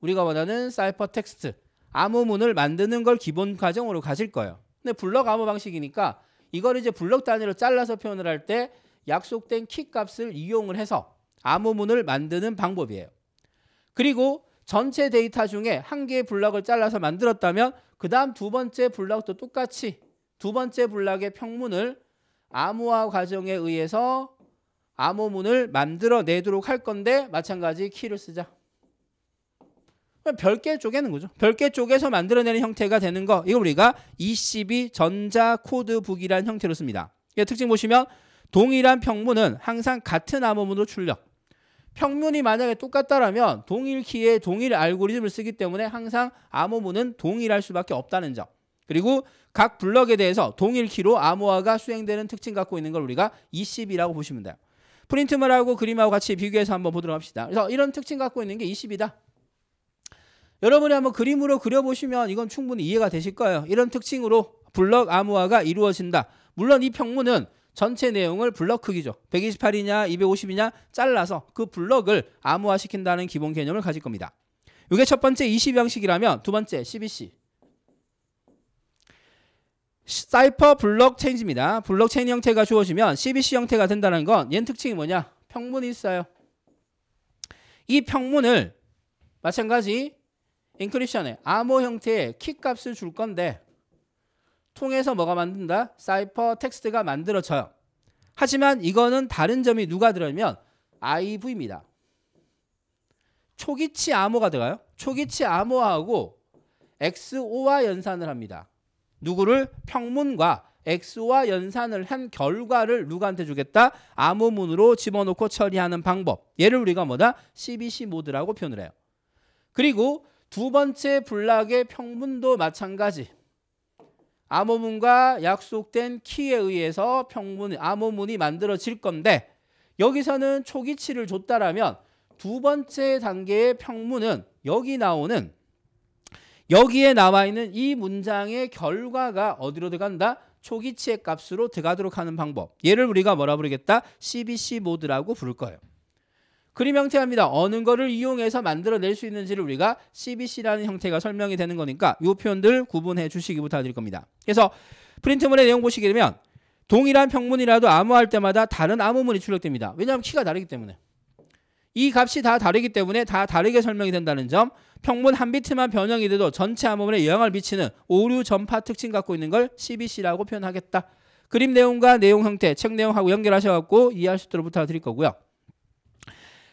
Speaker 1: 우리가 원하는 사이퍼 텍스트 암호문을 만드는 걸 기본 과정으로 가질 거예요. 근데 블럭 암호 방식이니까 이걸 이제 블럭 단위로 잘라서 표현을 할 때 약속된 키 값을 이용을 해서 암호문을 만드는 방법이에요. 그리고 전체 데이터 중에 한 개의 블럭을 잘라서 만들었다면 그 다음 두 번째 블락도 똑같이 두 번째 블럭의 평문을 암호화 과정에 의해서 암호문을 만들어내도록 할 건데 마찬가지 키를 쓰자. 별개 쪼개는 거죠. 별개 쪼개서 만들어내는 형태가 되는 거. 이거 우리가 ECB 전자코드북이란 형태로 씁니다. 특징 보시면 동일한 평문은 항상 같은 암호문으로 출력. 평면이 만약에 똑같다라면 동일 키에 동일 알고리즘을 쓰기 때문에 항상 암호문은 동일할 수밖에 없다는 점. 그리고 각 블럭에 대해서 동일 키로 암호화가 수행되는 특징 갖고 있는 걸 우리가 2 0이라고 보시면 돼요. 프린트말하고 그림하고 같이 비교해서 한번 보도록 합시다. 그래서 이런 특징 갖고 있는 게2 0이다 여러분이 한번 그림으로 그려보시면 이건 충분히 이해가 되실 거예요. 이런 특징으로 블럭 암호화가 이루어진다. 물론 이 평문은 전체 내용을 블럭 크기죠. 128이냐 250이냐 잘라서 그 블럭을 암호화시킨다는 기본 개념을 가질 겁니다. 이게 첫 번째 2 0형식이라면두 번째 CBC 사이퍼 블록 체인지입니다. 블록 체인 형태가 주어지면 CBC 형태가 된다는 건 얘는 특징이 뭐냐? 평문이 있어요. 이 평문을 마찬가지 인크립션에 암호 형태의 키 값을 줄 건데 통해서 뭐가 만든다? 사이퍼 텍스트가 만들어져요. 하지만 이거는 다른 점이 누가 들어면 IV입니다. 초기치 암호가 들어가요. 초기치 암호하고 XO와 연산을 합니다. 누구를? 평문과 XO와 연산을 한 결과를 누구한테 주겠다? 암호문으로 집어넣고 처리하는 방법. 얘를 우리가 뭐다? CBC 모드라고 표현을 해요. 그리고 두 번째 블락의 평문도 마찬가지. 암호문과 약속된 키에 의해서 평문 암호문이 만들어질 건데 여기서는 초기치를 줬다라면 두 번째 단계의 평문은 여기 나오는 여기에 나와 있는 이 문장의 결과가 어디로 들어간다? 초기치의 값으로 들어가도록 하는 방법. 얘를 우리가 뭐라 부르겠다? CBC 모드라고 부를 거예요. 그림 형태입니다. 어느 거를 이용해서 만들어낼 수 있는지를 우리가 CBC라는 형태가 설명이 되는 거니까 이 표현들 구분해 주시기 부탁드릴 겁니다. 그래서 프린트문의 내용 보시게 되면 동일한 평문이라도 암호할 때마다 다른 암호문이 출력됩니다. 왜냐하면 키가 다르기 때문에. 이 값이 다 다르기 때문에 다 다르게 설명이 된다는 점 평문 한 비트만 변형이 돼도 전체 암호문에 영향을 미치는 오류 전파 특징 갖고 있는 걸 CBC라고 표현하겠다. 그림 내용과 내용 형태, 책 내용하고 연결하셔갖고 이해할 수 있도록 부탁드릴 거고요.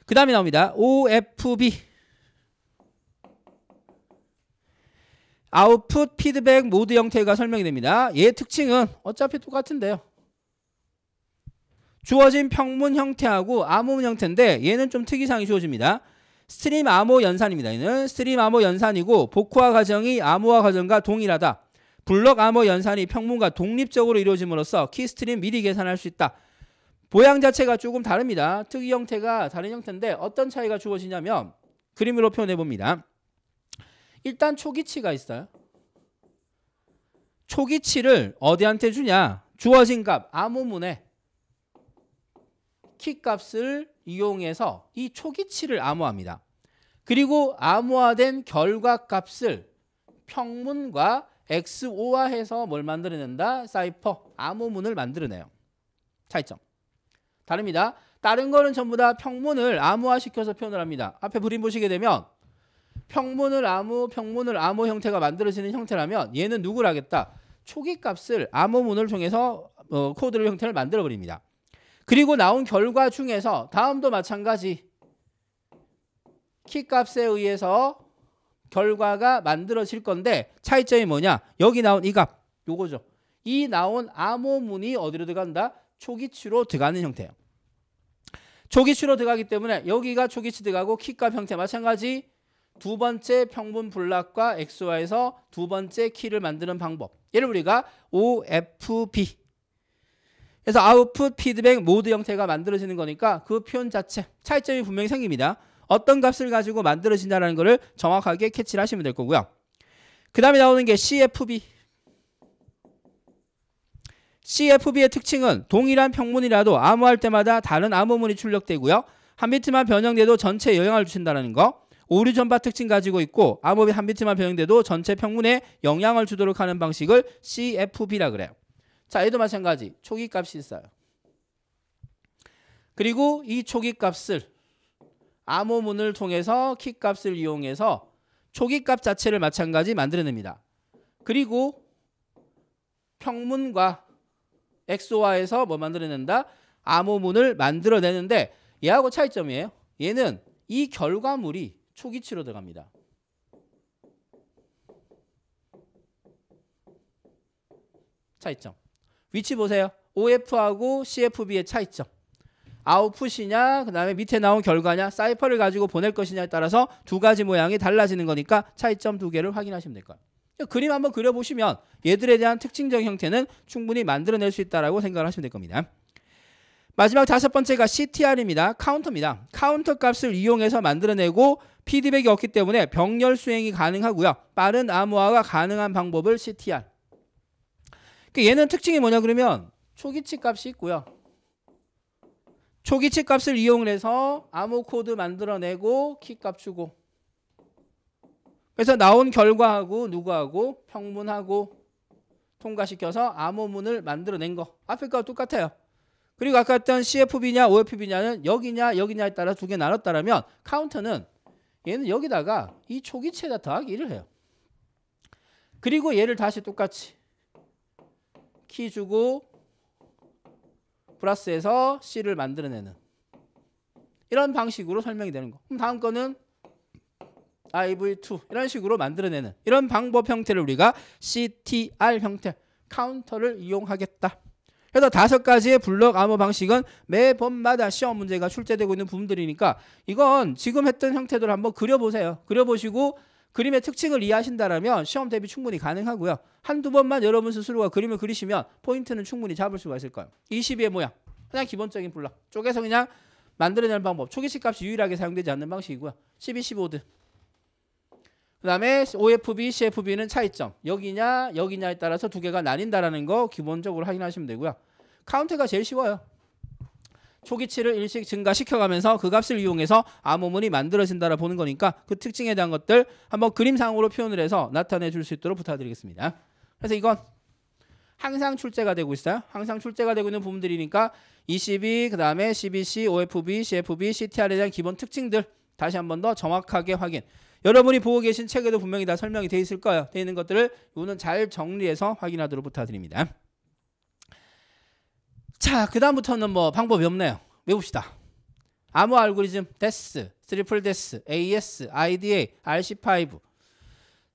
Speaker 1: 그 다음에 나옵니다. OFB 아웃풋 피드백 모드 형태가 설명이 됩니다. 얘 예, 특징은 어차피 똑같은데요. 주어진 평문 형태하고 암호 형태인데 얘는 좀 특이사항이 주어집니다. 스트림 암호 연산입니다. 얘는 스트림 암호 연산이고 복화 과정이 암호화 과정과 동일하다. 블럭 암호 연산이 평문과 독립적으로 이루어짐으로써 키스트림 미리 계산할 수 있다. 모양 자체가 조금 다릅니다. 특이 형태가 다른 형태인데 어떤 차이가 주어지냐면 그림으로 표현해 봅니다. 일단 초기치가 있어요. 초기치를 어디한테 주냐? 주어진 값 암호문에 키값을 이용해서 이 초기치를 암호합니다. 그리고 암호화된 결과값을 평문과 XO화해서 뭘 만들어낸다? 사이퍼 암호문을 만들어내요. 차이점. 다릅니다. 다른 거는 전부 다 평문을 암호화시켜서 표현을 합니다. 앞에 그림 보시게 되면 평문을 암호, 평문을 암호 형태가 만들어지는 형태라면 얘는 누구를 하겠다? 초기 값을 암호문을 통해서 어, 코드를 형태를 만들어 버립니다. 그리고 나온 결과 중에서 다음도 마찬가지 키 값에 의해서 결과가 만들어질 건데 차이점이 뭐냐? 여기 나온 이 값, 요거죠. 이 나온 암호문이 어디로 들어간다? 초기치로 들어가는 형태예요. 초기치로 들어가기 때문에 여기가 초기치 들어가고 키값 형태 마찬가지 두 번째 평분 블락과 XY에서 두 번째 키를 만드는 방법. 예를 우리가 OFP. 그래서 아웃풋 피드백 모드 형태가 만들어지는 거니까 그 표현 자체 차이점이 분명히 생깁니다. 어떤 값을 가지고 만들어진다는 것을 정확하게 캐치를 하시면 될 거고요. 그 다음에 나오는 게 CFB. CFB의 특징은 동일한 평문이라도 암호할 때마다 다른 암호문이 출력되고요. 한 비트만 변형돼도 전체에 영향을 주신다는 거. 오류 전파 특징 가지고 있고 암호비 한 비트만 변형돼도 전체 평문에 영향을 주도록 하는 방식을 CFB라 그래요. 자, 얘도 마찬가지. 초기 값이 있어요. 그리고 이 초기 값을 암호문을 통해서 키 값을 이용해서 초기 값 자체를 마찬가지 만들어냅니다. 그리고 평문과 엑소화해서 뭐 만들어낸다? 암호문을 만들어내는데 얘하고 차이점이에요. 얘는 이 결과물이 초기치로 들어갑니다. 차이점. 위치 보세요. OF하고 CFB의 차이점. 아웃풋이냐, 그 다음에 밑에 나온 결과냐, 사이퍼를 가지고 보낼 것이냐에 따라서 두 가지 모양이 달라지는 거니까 차이점 두 개를 확인하시면 될 거예요. 그림 한번 그려보시면 얘들에 대한 특징적 형태는 충분히 만들어낼 수 있다라고 생각을 하시면 될 겁니다. 마지막 다섯 번째가 CTR입니다. 카운터입니다. 카운터 값을 이용해서 만들어내고 피드백이 없기 때문에 병렬 수행이 가능하고요. 빠른 암호화가 가능한 방법을 CTR. 그러니까 얘는 특징이 뭐냐 그러면 초기치 값이 있고요. 초기치 값을 이용해서 암호 코드 만들어내고 키 값 주고 그래서 나온 결과하고 누구하고 평문하고 통과시켜서 암호문을 만들어낸 거. 앞에 거와 똑같아요. 그리고 아까 했던 CFB냐 OFB냐는 여기냐 여기냐에 따라 두 개 나눴다라면 카운터는 얘는 여기다가 이 초기체에다 더하기 1을 해요. 그리고 얘를 다시 똑같이 키 주고 플러스에서 C를 만들어내는 이런 방식으로 설명이 되는 거. 그럼 다음 거는 IV2 이런 식으로 만들어내는 이런 방법 형태를 우리가 CTR 형태 카운터를 이용하겠다. 그래서 다섯 가지의 블럭 암호 방식은 매번마다 시험 문제가 출제되고 있는 부분들이니까 이건 지금 했던 형태들 한번 그려보세요. 그려보시고 그림의 특징을 이해하신다면 시험 대비 충분히 가능하고요. 한두 번만 여러분 스스로가 그림을 그리시면 포인트는 충분히 잡을 수가 있을 거예요. 20의 모양. 그냥 기본적인 블럭. 쪼개서 그냥 만들어내는 방법. 초기식 값이 유일하게 사용되지 않는 방식이고요. 12, 15등. 그다음에 OFB, CFB는 차이점 여기냐 여기냐에 따라서 두 개가 나뉜다라는 거 기본적으로 확인하시면 되고요. 카운트가 제일 쉬워요. 초기치를 일씩 증가시켜가면서 그 값을 이용해서 암호문이 만들어진다라 보는 거니까 그 특징에 대한 것들 한번 그림상으로 표현을 해서 나타내 줄 수 있도록 부탁드리겠습니다. 그래서 이건 항상 출제가 되고 있어요. 항상 출제가 되고 있는 부분들이니까 ECB, 그 다음에 CBC, OFB, CFB, CTR에 대한 기본 특징들 다시 한 번 더 정확하게 확인. 여러분이 보고 계신 책에도 분명히 다 설명이 돼 있을 거예요. 돼 있는 것들을 이거는 잘 정리해서 확인하도록 부탁드립니다. 자, 그다음부터는 뭐 방법이 없네요. 외웁시다. 암호 알고리즘 데스, 트리플 데스, AS, IDA, RC5.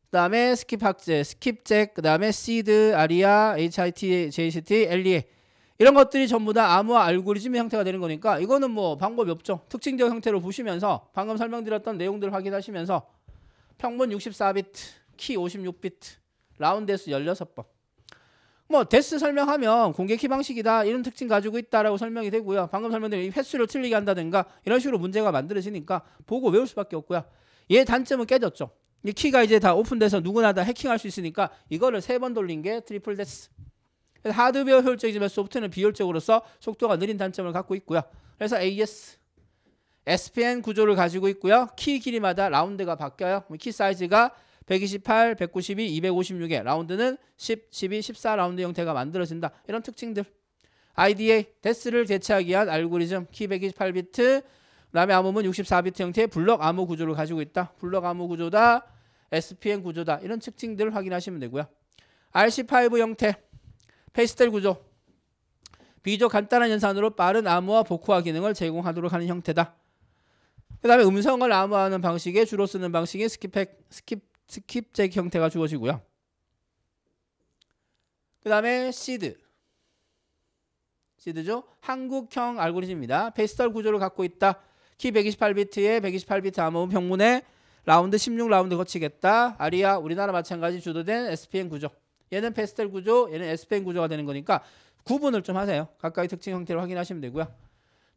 Speaker 1: 그다음에 스킵 학제, 스킵잭, 그다음에 시드, 아리아, HIT, JCT, LEA. 이런 것들이 전부 다암호 알고리즘의 형태가 되는 거니까 이거는 뭐 방법이 없죠. 특징적 형태로 보시면서 방금 설명드렸던 내용들을 확인하시면서 평문 64비트, 키 56비트, 라운드 수 16번. 뭐 데스 설명하면 공개 키 방식이다 이런 특징 가지고 있다라고 설명이 되고요. 방금 설명드린 횟수를 틀리게 한다든가 이런 식으로 문제가 만들어지니까 보고 외울 수밖에 없고요. 얘 단점은 깨졌죠. 이 키가 이제 다 오픈돼서 누구나 다 해킹할 수 있으니까 이거를 세 번 돌린 게 트리플 데스. 하드웨어 효율적이지만 소프트는 비효율적으로서 속도가 느린 단점을 갖고 있고요. 그래서 AS SPN 구조를 가지고 있고요. 키 길이마다 라운드가 바뀌어요. 키 사이즈가 128, 192, 256에 라운드는 10, 12, 14 라운드 형태가 만들어진다. 이런 특징들. IDA, 데스를 대체하기 위한 알고리즘, 키 128비트, 람의 암호는 64비트 형태의 블럭 암호 구조를 가지고 있다. 블럭 암호 구조다, SPN 구조다. 이런 특징들을 확인하시면 되고요. RC5 형태, 페이스텔 구조, 비조 간단한 연산으로 빠른 암호와 복호화 기능을 제공하도록 하는 형태다. 그다음에 음성을 암호하는 방식에 주로 쓰는 방식이 스킵 스킵 스킵잭 형태가 주어지고요. 그다음에 시드 시드죠. 한국형 알고리즘입니다. 페스털 구조를 갖고 있다. 키 128비트에 128비트 암호병문에 라운드 16라운드 거치겠다. 아리아 우리나라 마찬가지 주도된 SPN 구조. 얘는 페스텔 구조, 얘는 SPN 구조가 되는 거니까 구분을 좀 하세요. 각각의 특징 형태를 확인하시면 되고요.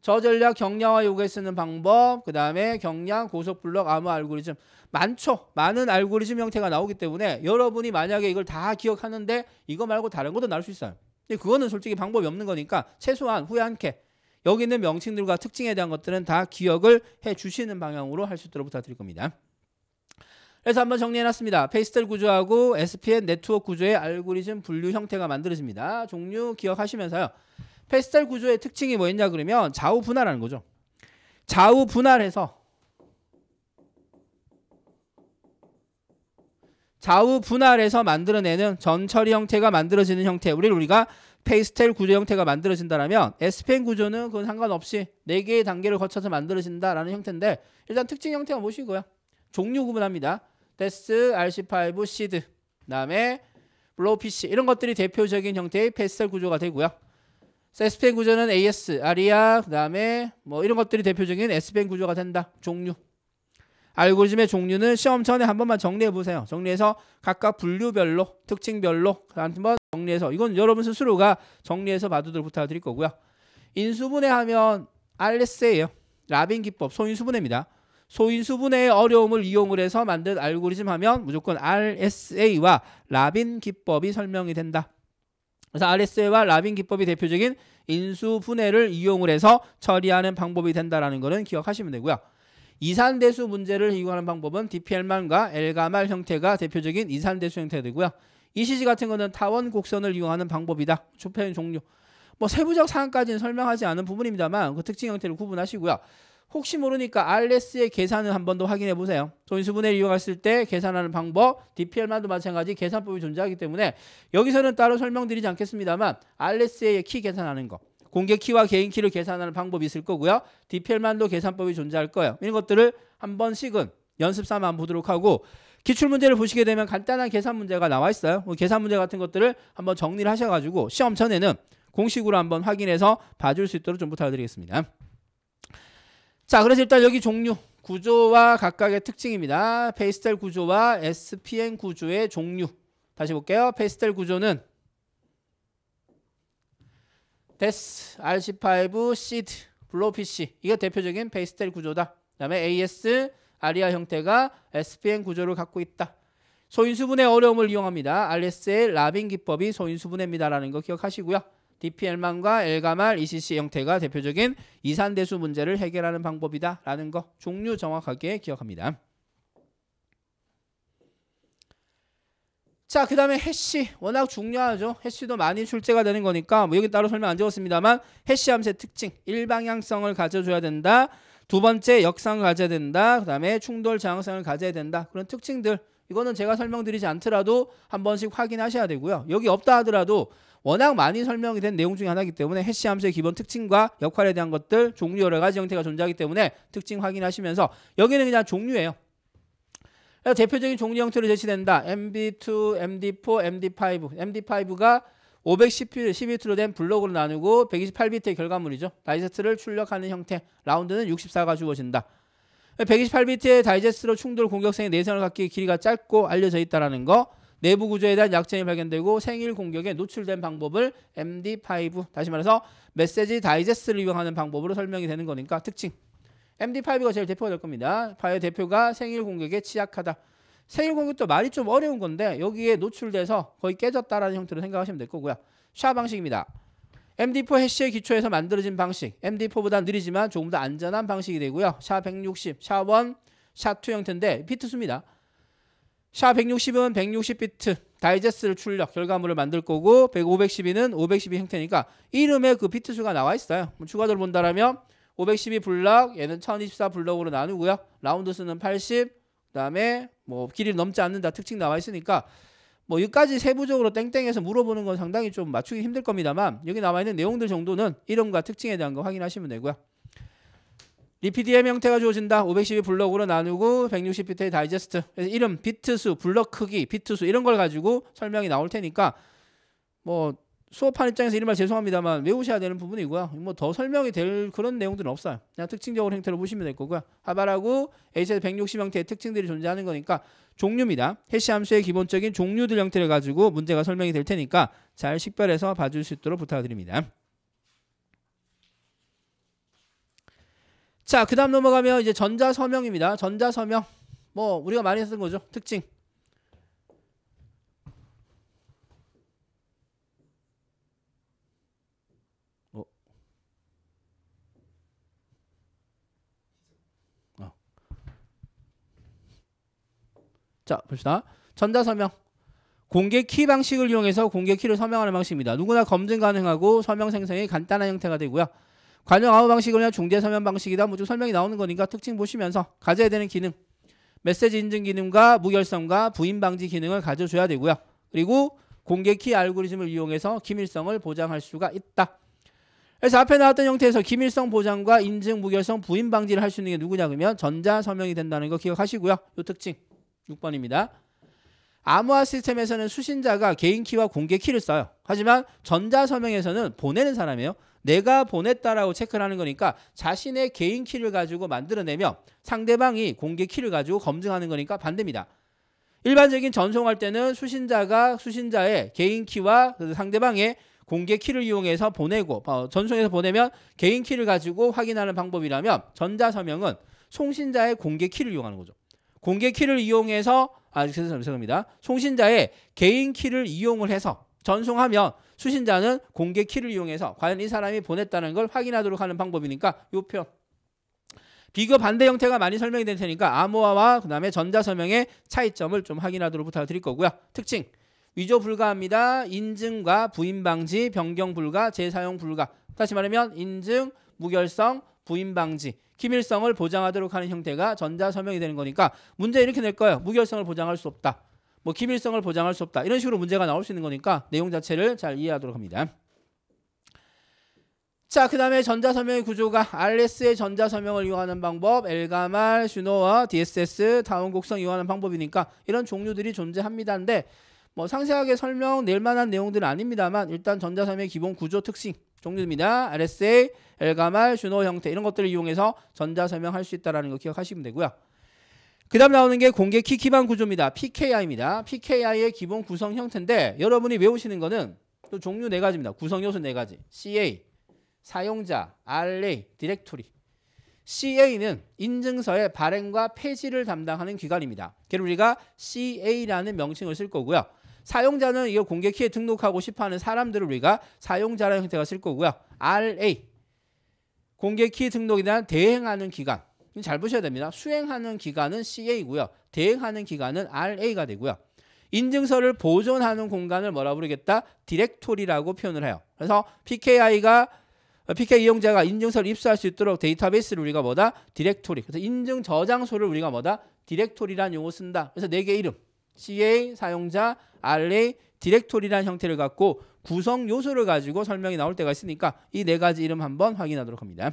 Speaker 1: 저전략 경량화 요구에 쓰는 방법, 그 다음에 경량, 고속블록, 암호 알고리즘 많죠. 많은 알고리즘 형태가 나오기 때문에 여러분이 만약에 이걸 다 기억하는데 이거 말고 다른 것도 나올 수 있어요. 근데 그거는 솔직히 방법이 없는 거니까 최소한 후회 않게 여기 있는 명칭들과 특징에 대한 것들은 다 기억을 해 주시는 방향으로 할 수 있도록 부탁드릴 겁니다. 그래서 한번 정리해놨습니다. 페이스텔 구조하고 SPN 네트워크 구조의 알고리즘 분류 형태가 만들어집니다. 종류 기억하시면서요. 페스텔 구조의 특징이 뭐였냐 그러면 좌우 분할하는 거죠. 좌우 분할해서 좌우 분할해서 만들어내는 전처리 형태가 만들어지는 형태 우리를 우리가 페스텔 이 구조 형태가 만들어진다라면 에스펜 구조는 그건 상관없이 4개의 단계를 거쳐서 만들어진다라는 형태인데 일단 특징 형태가 무엇이고요? 종류 구분합니다. 데스, RC5, 시드, 그 다음에 블로우 p c 이런 것들이 대표적인 형태의 페스텔 구조가 되고요. S펜 구조는 AS, ARIA, 그 다음에 뭐 이런 것들이 대표적인 S펜 구조가 된다. 종류. 알고리즘의 종류는 시험 전에 한 번만 정리해 보세요. 정리해서 각각 분류별로, 특징별로 한 번 정리해서 이건 여러분 스스로가 정리해서 봐도록 부탁드릴 거고요. 인수분해 하면 r s a 예요 라빈 기법, 소인수분해입니다. 소인수분해의 어려움을 이용을 해서 만든 알고리즘 하면 무조건 RSA와 라빈 기법이 설명이 된다. 그래서 RSA와 라빈 기법이 대표적인 인수분해를 이용을 해서 처리하는 방법이 된다라는 것은 기억하시면 되고요. 이산대수 문제를 이용하는 방법은 DPL만과 엘가말 형태가 대표적인 이산대수 형태 되고요. ECG 같은 거는 타원 곡선을 이용하는 방법이다. 초편 종류. 뭐 세부적 사항까지는 설명하지 않은 부분입니다만 그 특징 형태를 구분하시고요. 혹시 모르니까 RS의 계산을 한 번 더 확인해 보세요. 손수분해 이용했을 때 계산하는 방법, DPL만도 마찬가지 계산법이 존재하기 때문에 여기서는 따로 설명드리지 않겠습니다만 RS의 키 계산하는 거, 공개 키와 개인 키를 계산하는 방법이 있을 거고요. DPL만도 계산법이 존재할 거예요. 이런 것들을 한 번씩은 연습 삼아 보도록 하고 기출 문제를 보시게 되면 간단한 계산 문제가 나와 있어요. 뭐 계산 문제 같은 것들을 한번 정리를 하셔가지고 시험 전에는 공식으로 한번 확인해서 봐줄 수 있도록 좀 부탁드리겠습니다. 자, 그래서 일단 여기 종류. 구조와 각각의 특징입니다. 페이스텔 구조와 SPN 구조의 종류. 다시 볼게요. 페이스텔 구조는 데스, R5, c 시드, 블로피시 이게 대표적인 페이스텔 구조다. 그 다음에 AS, 아리아 형태가 SPN 구조를 갖고 있다. 소인수분의 어려움을 이용합니다. RS의 라빈 기법이 소인수분해입니다라는 거 기억하시고요. d p l 망과 엘가말 ECC 형태가 대표적인 이산대수 문제를 해결하는 방법이다라는 거 종류 정확하게 기억합니다. 자, 그 다음에 해시 워낙 중요하죠. 해시도 많이 출제가 되는 거니까 뭐 여기 따로 설명 안 적었습니다만 해시 함수의 특징 일방향성을 가져줘야 된다. 두 번째 역상을 가져야 된다. 그 다음에 충돌 장항성을 가져야 된다. 그런 특징들 이거는 제가 설명드리지 않더라도 한 번씩 확인하셔야 되고요. 여기 없다 하더라도 워낙 많이 설명이 된 내용 중에 하나이기 때문에 해시 함수의 기본 특징과 역할에 대한 것들 종류 여러 가지 형태가 존재하기 때문에 특징 확인하시면서 여기는 그냥 종류예요. 그래서 대표적인 종류 형태로 제시된다. MD2, MD4, MD5. MD5가 512비트로 된 블록으로 나누고 128비트의 결과물이죠. 다이제스트를 출력하는 형태. 라운드는 64가 주어진다. 128비트의 다이제스트로 충돌 공격성의 내선을 갖기 길이가 짧고 알려져 있다는 라 거. 내부 구조에 대한 약점이 발견되고 생일 공격에 노출된 방법을 MD5 다시 말해서 메시지 다이제스를 이용하는 방법으로 설명이 되는 거니까 특징 MD5가 제일 대표가 될 겁니다. 바이오 대표가 생일 공격에 취약하다. 생일 공격도 말이 좀 어려운 건데 여기에 노출돼서 거의 깨졌다라는 형태로 생각하시면 될 거고요. 샤 방식입니다. MD4 해시의 기초에서 만들어진 방식. MD4보다 느리지만 조금 더 안전한 방식이 되고요. 샤 160, 샤1, 샤2 형태인데 비트 수입니다. 샤1 6 0은 160비트 다이제스트를 출력 결과물을 만들 거고 512는 512 형태니까 이름에 그 비트 수가 나와 있어요. 추가적으로 본다라면 512 블럭 얘는 1024 블럭으로 나누고요. 라운드 수는 80 그다음에 뭐 길이를 넘지 않는다 특징 나와 있으니까 뭐 여기까지 세부적으로 땡땡해서 물어보는 건 상당히 좀 맞추기 힘들 겁니다만 여기 나와 있는 내용들 정도는 이름과 특징에 대한 거 확인하시면 되고요. 리피디엠 형태가 주어진다. 512 블럭으로 나누고 160비트의 다이제스트. 그래서 이름, 비트수, 블럭 크기, 비트수 이런 걸 가지고 설명이 나올 테니까 뭐수업하는 입장에서 이런 말 죄송합니다만 외우셔야 되는 부분이고요. 뭐 더 설명이 될 그런 내용들은 없어요. 그냥 특징적으로 형태로 보시면 될 거고요. 하바라고 에 HS 160 형태의 특징들이 존재하는 거니까 종류입니다. 해시 함수의 기본적인 종류들 형태를 가지고 문제가 설명이 될 테니까 잘 식별해서 봐줄 수 있도록 부탁드립니다. 자, 그 다음 넘어가면 이제 전자서명입니다. 전자서명. 뭐, 우리가 많이 쓴 거죠. 특징. 어. 어. 자, 봅시다. 전자서명. 공개 키 방식을 이용해서 공개 키를 서명하는 방식입니다. 누구나 검증 가능하고 서명 생성이 간단한 형태가 되고요. 관용 아호 방식이나 중재 서면 방식이다. 뭐쭉 설명이 나오는 거니까 특징 보시면서 가져야 되는 기능. 메시지 인증 기능과 무결성과 부인 방지 기능을 가져줘야 되고요. 그리고 공개 키 알고리즘을 이용해서 기밀성을 보장할 수가 있다. 그래서 앞에 나왔던 형태에서 기밀성 보장과 인증 무결성 부인 방지를 할 수 있는 게 누구냐 그러면 전자 서명이 된다는 거 기억하시고요. 요 특징 6번입니다. 암호화 시스템에서는 수신자가 개인 키와 공개 키를 써요. 하지만 전자 서명에서는 보내는 사람이에요. 내가 보냈다라고 체크를 하는 거니까 자신의 개인 키를 가지고 만들어내며 상대방이 공개 키를 가지고 검증하는 거니까 반대입니다. 일반적인 전송할 때는 수신자가 수신자의 개인 키와 그 상대방의 공개 키를 이용해서 보내고 어, 전송해서 보내면 개인 키를 가지고 확인하는 방법이라면 전자 서명은 송신자의 공개 키를 이용하는 거죠. 공개 키를 이용해서 아 죄송합니다. 송신자의 개인 키를 이용을 해서 전송하면 수신자는 공개 키를 이용해서 과연 이 사람이 보냈다는 걸 확인하도록 하는 방법이니까 요 표. 비교 반대 형태가 많이 설명이 될 테니까 암호화와 그다음에 전자 설명의 차이점을 좀 확인하도록 부탁드릴 거고요. 특징. 위조 불가합니다. 인증과 부인 방지, 변경 불가, 재사용 불가. 다시 말하면 인증, 무결성, 부인 방지, 기밀성을 보장하도록 하는 형태가 전자 설명이 되는 거니까 문제 이렇게 낼 거예요. 무결성을 보장할 수 없다. 뭐 기밀성을 보장할 수 없다. 이런 식으로 문제가 나올 수 있는 거니까 내용 자체를 잘 이해하도록 합니다. 자, 그 다음에 전자서명의 구조가 RS의 전자서명을 이용하는 방법, 엘가말, 슈노와 DSS, 다운 곡성 이용하는 방법이니까 이런 종류들이 존재합니다인데 뭐 상세하게 설명 낼 만한 내용들은 아닙니다만 일단 전자명의 기본 구조 특징 종류입니다. RSA, 엘가말, 슈노 형태 이런 것들을 이용해서 전자서명할 수 있다는 라 라거 기억하시면 되고요. 그 다음 나오는 게 공개 키 기반 구조입니다. PKI입니다. PKI의 기본 구성 형태인데 여러분이 외우시는 거는 또 종류 네 가지입니다. 구성 요소 네 가지. CA, 사용자, RA, 디렉토리. CA는 인증서의 발행과 폐지를 담당하는 기관입니다. 그래서 우리가 CA라는 명칭을 쓸 거고요. 사용자는 이거 공개 키에 등록하고 싶어하는 사람들을 우리가 사용자라는 형태가 쓸 거고요. RA 공개 키 등록에 대한 대행하는 기관 잘 보셔야 됩니다. 수행하는 기간은 CA고요. 대행하는 기간은 RA가 되고요. 인증서를 보존하는 공간을 뭐라 부르겠다? 디렉토리라고 표현을 해요. 그래서 PKI가 PK 이용자가 인증서를 입수할 수 있도록 데이터베이스를 우리가 뭐다? 디렉토리. 그래서 인증 저장소를 우리가 뭐다? 디렉토리란 용어 쓴다. 그래서 네 개 이름. CA 사용자, RA 디렉토리란 형태를 갖고 구성 요소를 가지고 설명이 나올 때가 있으니까 이 네 가지 이름 한번 확인하도록 합니다.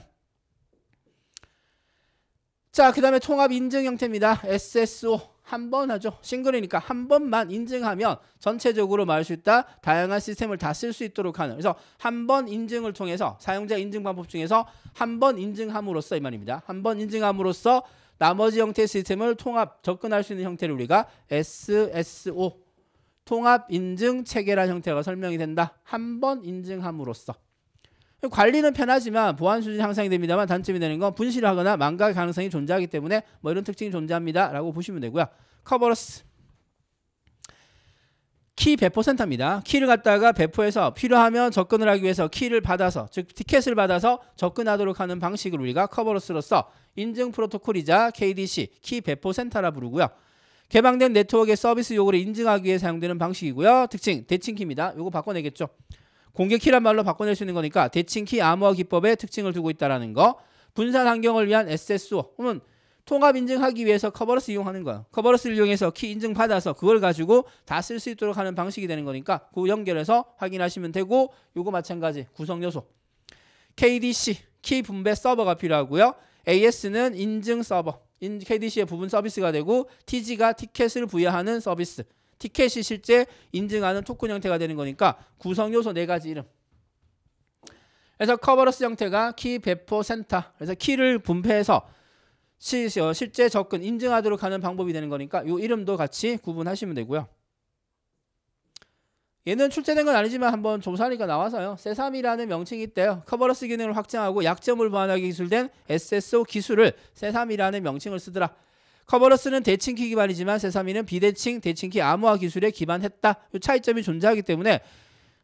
Speaker 1: 자, 그 다음에 통합 인증 형태입니다. SSO. 한 번 하죠. 싱글이니까 한 번만 인증하면 전체적으로 말할 수 있다. 다양한 시스템을 다 쓸 수 있도록 하는. 그래서 한 번 인증을 통해서 사용자 인증 방법 중에서 한 번 인증함으로써 이 말입니다. 한 번 인증함으로써 나머지 형태 의 시스템을 통합 접근할 수 있는 형태를 우리가 SSO 통합 인증 체계라는 형태가 설명이 된다. 한 번 인증함으로써 관리는 편하지만 보안 수준이 향상이 됩니다만 단점이 되는 건분실 하거나 망가의 가능성이 존재하기 때문에 뭐 이런 특징이 존재합니다라고 보시면 되고요. 커버러스 키 배포 센터입니다. 키를 갖다가 배포해서 필요하면 접근을 하기 위해서 키를 받아서 즉 티켓을 받아서 접근하도록 하는 방식을 우리가 커버러스로서 인증 프로토콜이자 KDC 키 배포 센터라 부르고요. 개방된 네트워크의 서비스 요구를 인증하기 위해 사용되는 방식이고요. 특징 대칭 키입니다. 요거 바꿔내겠죠. 공개 키란 말로 바꿔낼 수 있는 거니까 대칭 키 암호화 기법의 특징을 두고 있다라는 거. 분산 환경을 위한 SSO. 그러면 통합 인증하기 위해서 커버러스 이용하는 거야. 커버러스를 이용해서 키 인증 받아서 그걸 가지고 다 쓸 수 있도록 하는 방식이 되는 거니까 그 연결해서 확인하시면 되고 요거 마찬가지 구성 요소. KDC 키 분배 서버가 필요하고요. AS는 인증 서버. KDC의 부분 서비스가 되고 TG가 티켓을 부여하는 서비스. 티켓이 실제 인증하는 토큰 형태가 되는 거니까 구성 요소 네 가지 이름. 그래서 커버러스 형태가 키 배포 센터. 그래서 키를 분배해서 어, 실제 접근 인증하도록 하는 방법이 되는 거니까 이 이름도 같이 구분하시면 되고요. 얘는 출제된 건 아니지만 한번 조사하니까 나와서요. 세삼이라는 명칭이 있대요. 커버러스 기능을 확장하고 약점을 보완하기 기술된 SSO 기술을 세삼이라는 명칭을 쓰더라. 커버러스는 대칭키 기반이지만 세사미는 비대칭, 대칭키 암호화 기술에 기반했다. 이 차이점이 존재하기 때문에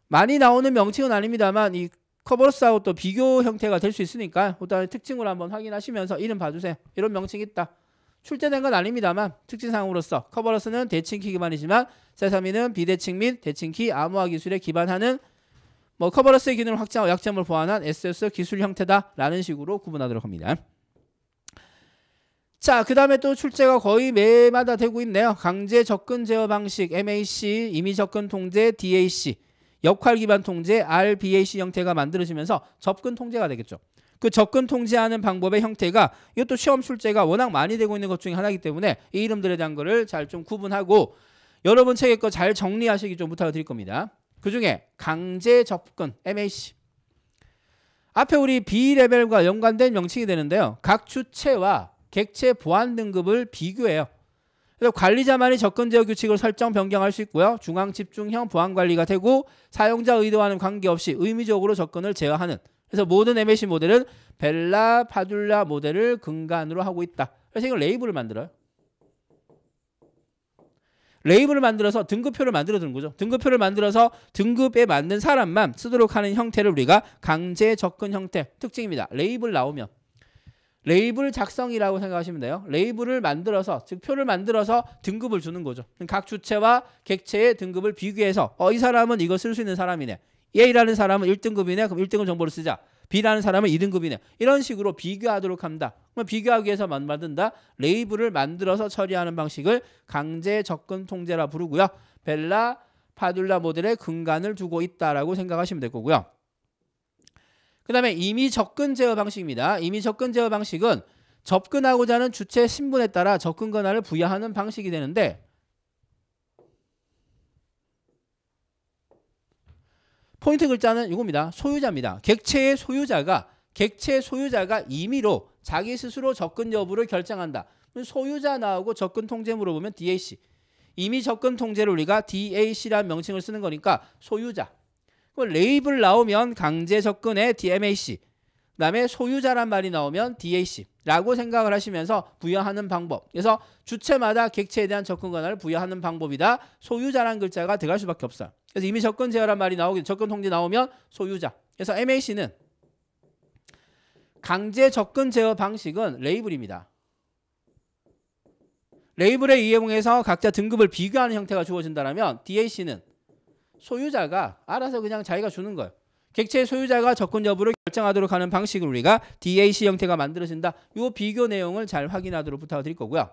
Speaker 1: 많이 나오는 명칭은 아닙니다만 이 커버러스하고 또 비교 형태가 될 수 있으니까 일단 특징을 한번 확인하시면서 이름 봐주세요. 이런 명칭 이 있다. 출제된 건 아닙니다만 특징상으로서 커버러스는 대칭키 기반이지만 세사미는 비대칭 및 대칭키 암호화 기술에 기반하는 뭐 커버러스의 기능을 확장하고 약점을 보완한 SS 기술 형태다라는 식으로 구분하도록 합니다. 자, 그 다음에 또 출제가 거의 매마다 일 되고 있네요. 강제 접근 제어 방식, MAC, 이미 접근 통제, DAC, 역할 기반 통제, RBAC 형태가 만들어지면서 접근 통제가 되겠죠. 그 접근 통제하는 방법의 형태가 이것도 시험 출제가 워낙 많이 되고 있는 것 중에 하나이기 때문에 이 이름들에 대한 거를 잘 좀 구분하고 여러분 책에거 잘 정리하시기 좀 부탁을 드릴 겁니다. 그 중에 강제 접근, MAC. 앞에 우리 B레벨과 연관된 명칭이 되는데요. 각 주체와 객체 보안 등급을 비교해요. 그래서 관리자만이 접근 제어 규칙을 설정 변경할 수 있고요. 중앙 집중형 보안 관리가 되고 사용자 의도와는 관계없이 의미적으로 접근을 제어하는 그래서 모든 MAC 모델은 벨라 파듈라 모델을 근간으로 하고 있다. 그래서 이걸 레이블을 만들어요. 레이블을 만들어서 등급표를 만들어 두는 거죠. 등급표를 만들어서 등급에 맞는 사람만 쓰도록 하는 형태를 우리가 강제 접근 형태 특징입니다. 레이블 나오면 레이블 작성이라고 생각하시면 돼요. 레이블을 만들어서 즉 표를 만들어서 등급을 주는 거죠. 각 주체와 객체의 등급을 비교해서 어 이 사람은 이거 쓸 수 있는 사람이네. A라는 사람은 1등급이네. 그럼 1등급 정보를 쓰자. B라는 사람은 2등급이네. 이런 식으로 비교하도록 합니다 그럼 비교하기 위해서 만든다. 레이블을 만들어서 처리하는 방식을 강제 접근 통제라 부르고요. 벨라 파둘라 모델의 근간을 두고 있다라고 생각하시면 될 거고요. 그 다음에 이미 접근 제어 방식입니다. 이미 접근 제어 방식은 접근하고자 하는 주체 신분에 따라 접근 권한을 부여하는 방식이 되는데 포인트 글자는 이겁니다. 소유자입니다. 객체의 소유자가 객체 소유자가 임의로 자기 스스로 접근 여부를 결정한다. 소유자 나오고 접근 통제 물어보면 DAC. 이미 접근 통제를 우리가 DAC라는 명칭을 쓰는 거니까 소유자. 그 레이블 나오면 강제 접근의 DMAC 그다음에 소유자란 말이 나오면 DAC라고 생각을 하시면서 부여하는 방법. 그래서 주체마다 객체에 대한 접근 권한을 부여하는 방법이다. 소유자란 글자가 들어갈 수밖에 없어요. 그래서 이미 접근 제어란 말이 나오기 접근 통지 나오면 소유자. 그래서 MAC는 강제 접근 제어 방식은 레이블입니다. 레이블에 의해서 각자 등급을 비교하는 형태가 주어진다면 DAC는 소유자가 알아서 그냥 자기가 주는 거예요. 객체 소유자가 접근 여부를 결정하도록 하는 방식을 우리가 DAC 형태가 만들어진다. 이 비교 내용을 잘 확인하도록 부탁드릴 거고요.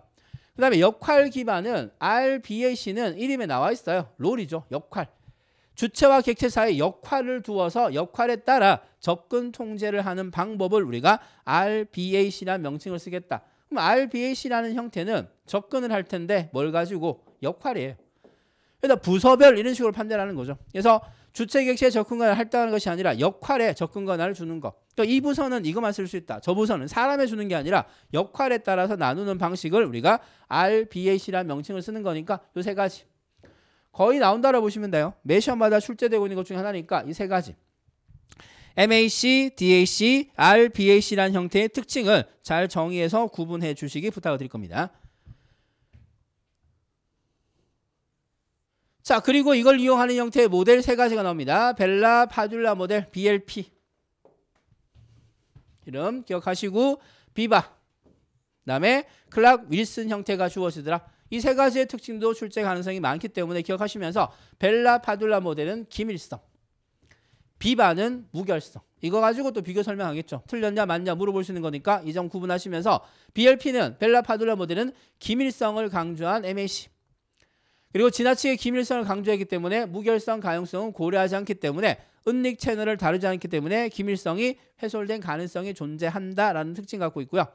Speaker 1: 그 다음에 역할 기반은 RBAC는 이름에 나와 있어요. 롤이죠. 역할. 주체와 객체 사이 역할을 두어서 역할에 따라 접근 통제를 하는 방법을 우리가 RBAC라는 명칭을 쓰겠다. 그럼 RBAC라는 형태는 접근을 할 텐데 뭘 가지고? 역할이에요. 그러다 부서별 이런 식으로 판단하는 거죠. 그래서 주체 객체에 접근권을 할당하는 것이 아니라 역할에 접근권을 주는 것. 그러니까 이 부서는 이것만 쓸 수 있다. 저 부서는 사람에 주는 게 아니라 역할에 따라서 나누는 방식을 우리가 RBAC라는 명칭을 쓰는 거니까 요 세 가지. 거의 나온다라고 보시면 돼요. 매 시험마다 출제되고 있는 것 중에 하나니까 이 세 가지. MAC, DAC, RBAC라는 형태의 특징을 잘 정의해서 구분해 주시기 부탁드릴 겁니다. 자, 그리고 이걸 이용하는 형태의 모델 세 가지가 나옵니다. 벨라 파듈라 모델, BLP. 이름 기억하시고, 비바. 다음에 클락 윌슨 형태가 주어지더라. 이 세 가지의 특징도 출제 가능성이 많기 때문에 기억하시면서 벨라 파듈라 모델은 기밀성, 비바는 무결성. 이거 가지고 또 비교 설명하겠죠. 틀렸냐 맞냐 물어볼 수 있는 거니까 이 점 구분하시면서 BLP는 벨라 파듈라 모델은 기밀성을 강조한 MAC. 그리고 지나치게 기밀성을 강조했기 때문에 무결성 가능성은 고려하지 않기 때문에 은닉 채널을 다루지 않기 때문에 기밀성이 해소된 가능성이 존재한다라는 특징 갖고 있고요.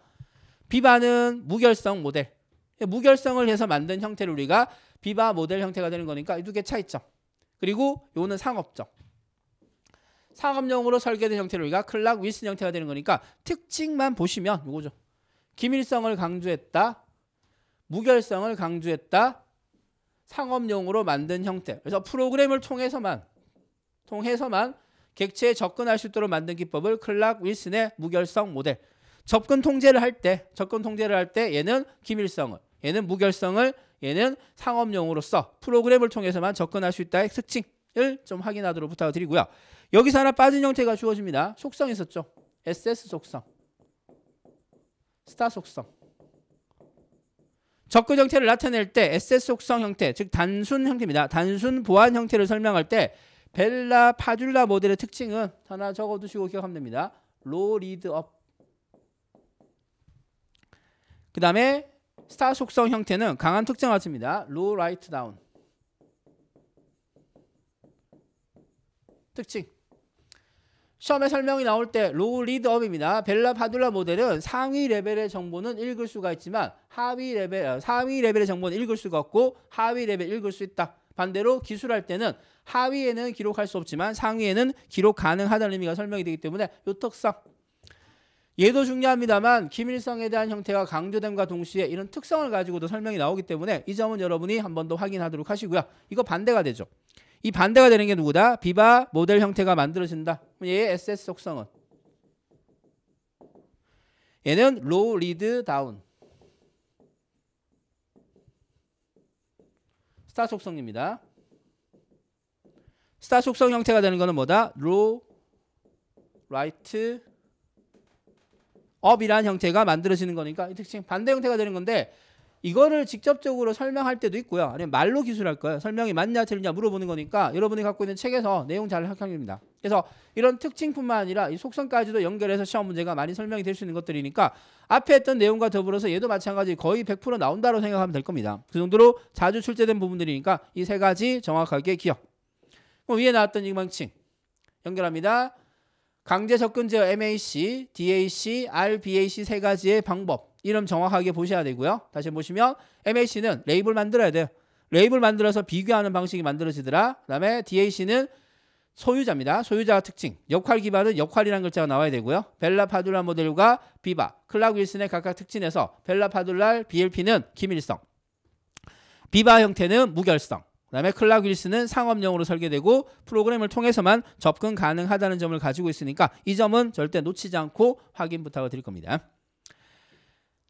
Speaker 1: 비바는 무결성 모델. 무결성을 해서 만든 형태를 우리가 비바 모델 형태가 되는 거니까 이 두 개 차이점. 그리고 요는 상업적. 상업용으로 설계된 형태를 우리가 클락 위슨 형태가 되는 거니까 특징만 보시면 이거죠 기밀성을 강조했다. 무결성을 강조했다. 상업용으로 만든 형태. 그래서 프로그램을 통해서만 통해서만 객체에 접근할 수 있도록 만든 기법을 클락 윌슨의 무결성 모델. 접근 통제를 할 때, 접근 통제를 할 때 얘는 기밀성을, 얘는 무결성을, 얘는 상업용으로 써. 프로그램을 통해서만 접근할 수 있다의 특징을 좀 확인하도록 부탁드리고요. 여기서 하나 빠진 형태가 주어집니다. 속성 있었죠? SS 속성. 스타 속성. 적극 형태를 나타낼 때 SS 속성 형태, 즉 단순 형태입니다. 단순 보안 형태를 설명할 때 벨라 파줄라 모델의 특징은 하나 적어두시고 기억하면 됩니다. 로 리드업 그 다음에 스타 속성 형태는 강한 특징같습니다로 라이트 다운 특징 시험에 설명이 나올 때 로우 리드업입니다. 벨라 파듈라 모델은 상위 레벨의 정보는 읽을 수가 있지만 하위 레벨, 어, 상위 레벨의 정보는 읽을 수가 없고 하위 레벨 읽을 수 있다. 반대로 기술할 때는 하위에는 기록할 수 없지만 상위에는 기록 가능하다는 의미가 설명이 되기 때문에 요특성 얘도 중요합니다만 김일성에 대한 형태가 강조됨과 동시에 이런 특성을 가지고도 설명이 나오기 때문에 이 점은 여러분이 한 번 더 확인하도록 하시고요. 이거 반대가 되죠. 이 반대가 되는 게 누구다? 비바 모델 형태가 만들어진다. 얘의 예, SS 속성은 얘는 low read down 스타 속성입니다. 스타 속성 형태가 되는 것은 뭐다? low r i g h up이란 형태가 만들어지는 거니까 이 특징 반대 형태가 되는 건데 이거를 직접적으로 설명할 때도 있고요. 아니면 말로 기술할 거예요. 설명이 맞냐 틀리냐 물어보는 거니까 여러분이 갖고 있는 책에서 내용 잘 학습입니다. 그래서 이런 특징뿐만 아니라 이 속성까지도 연결해서 시험 문제가 많이 설명이 될 수 있는 것들이니까 앞에 했던 내용과 더불어서 얘도 마찬가지 거의 100% 나온다고 생각하면 될 겁니다. 그 정도로 자주 출제된 부분들이니까 이 세 가지 정확하게 기억. 그럼 위에 나왔던 이망칭 연결합니다. 강제 접근제어 MAC, DAC, RBAC 세 가지의 방법 이름 정확하게 보셔야 되고요. 다시 보시면 MAC는 레이블 만들어야 돼요. 레이블 만들어서 비교하는 방식이 만들어지더라. 그 다음에 DAC는 소유자입니다. 소유자 특징. 역할 기반은 역할이라는 글자가 나와야 되고요. 벨라 파둘라 모델과 비바, 클락 라 윌슨의 각각 특징에서 벨라 파둘라 BLP는 기밀성, 비바 형태는 무결성, 그 다음에 클락 라 윌슨은 상업용으로 설계되고 프로그램을 통해서만 접근 가능하다는 점을 가지고 있으니까 이 점은 절대 놓치지 않고 확인 부탁을 드릴 겁니다.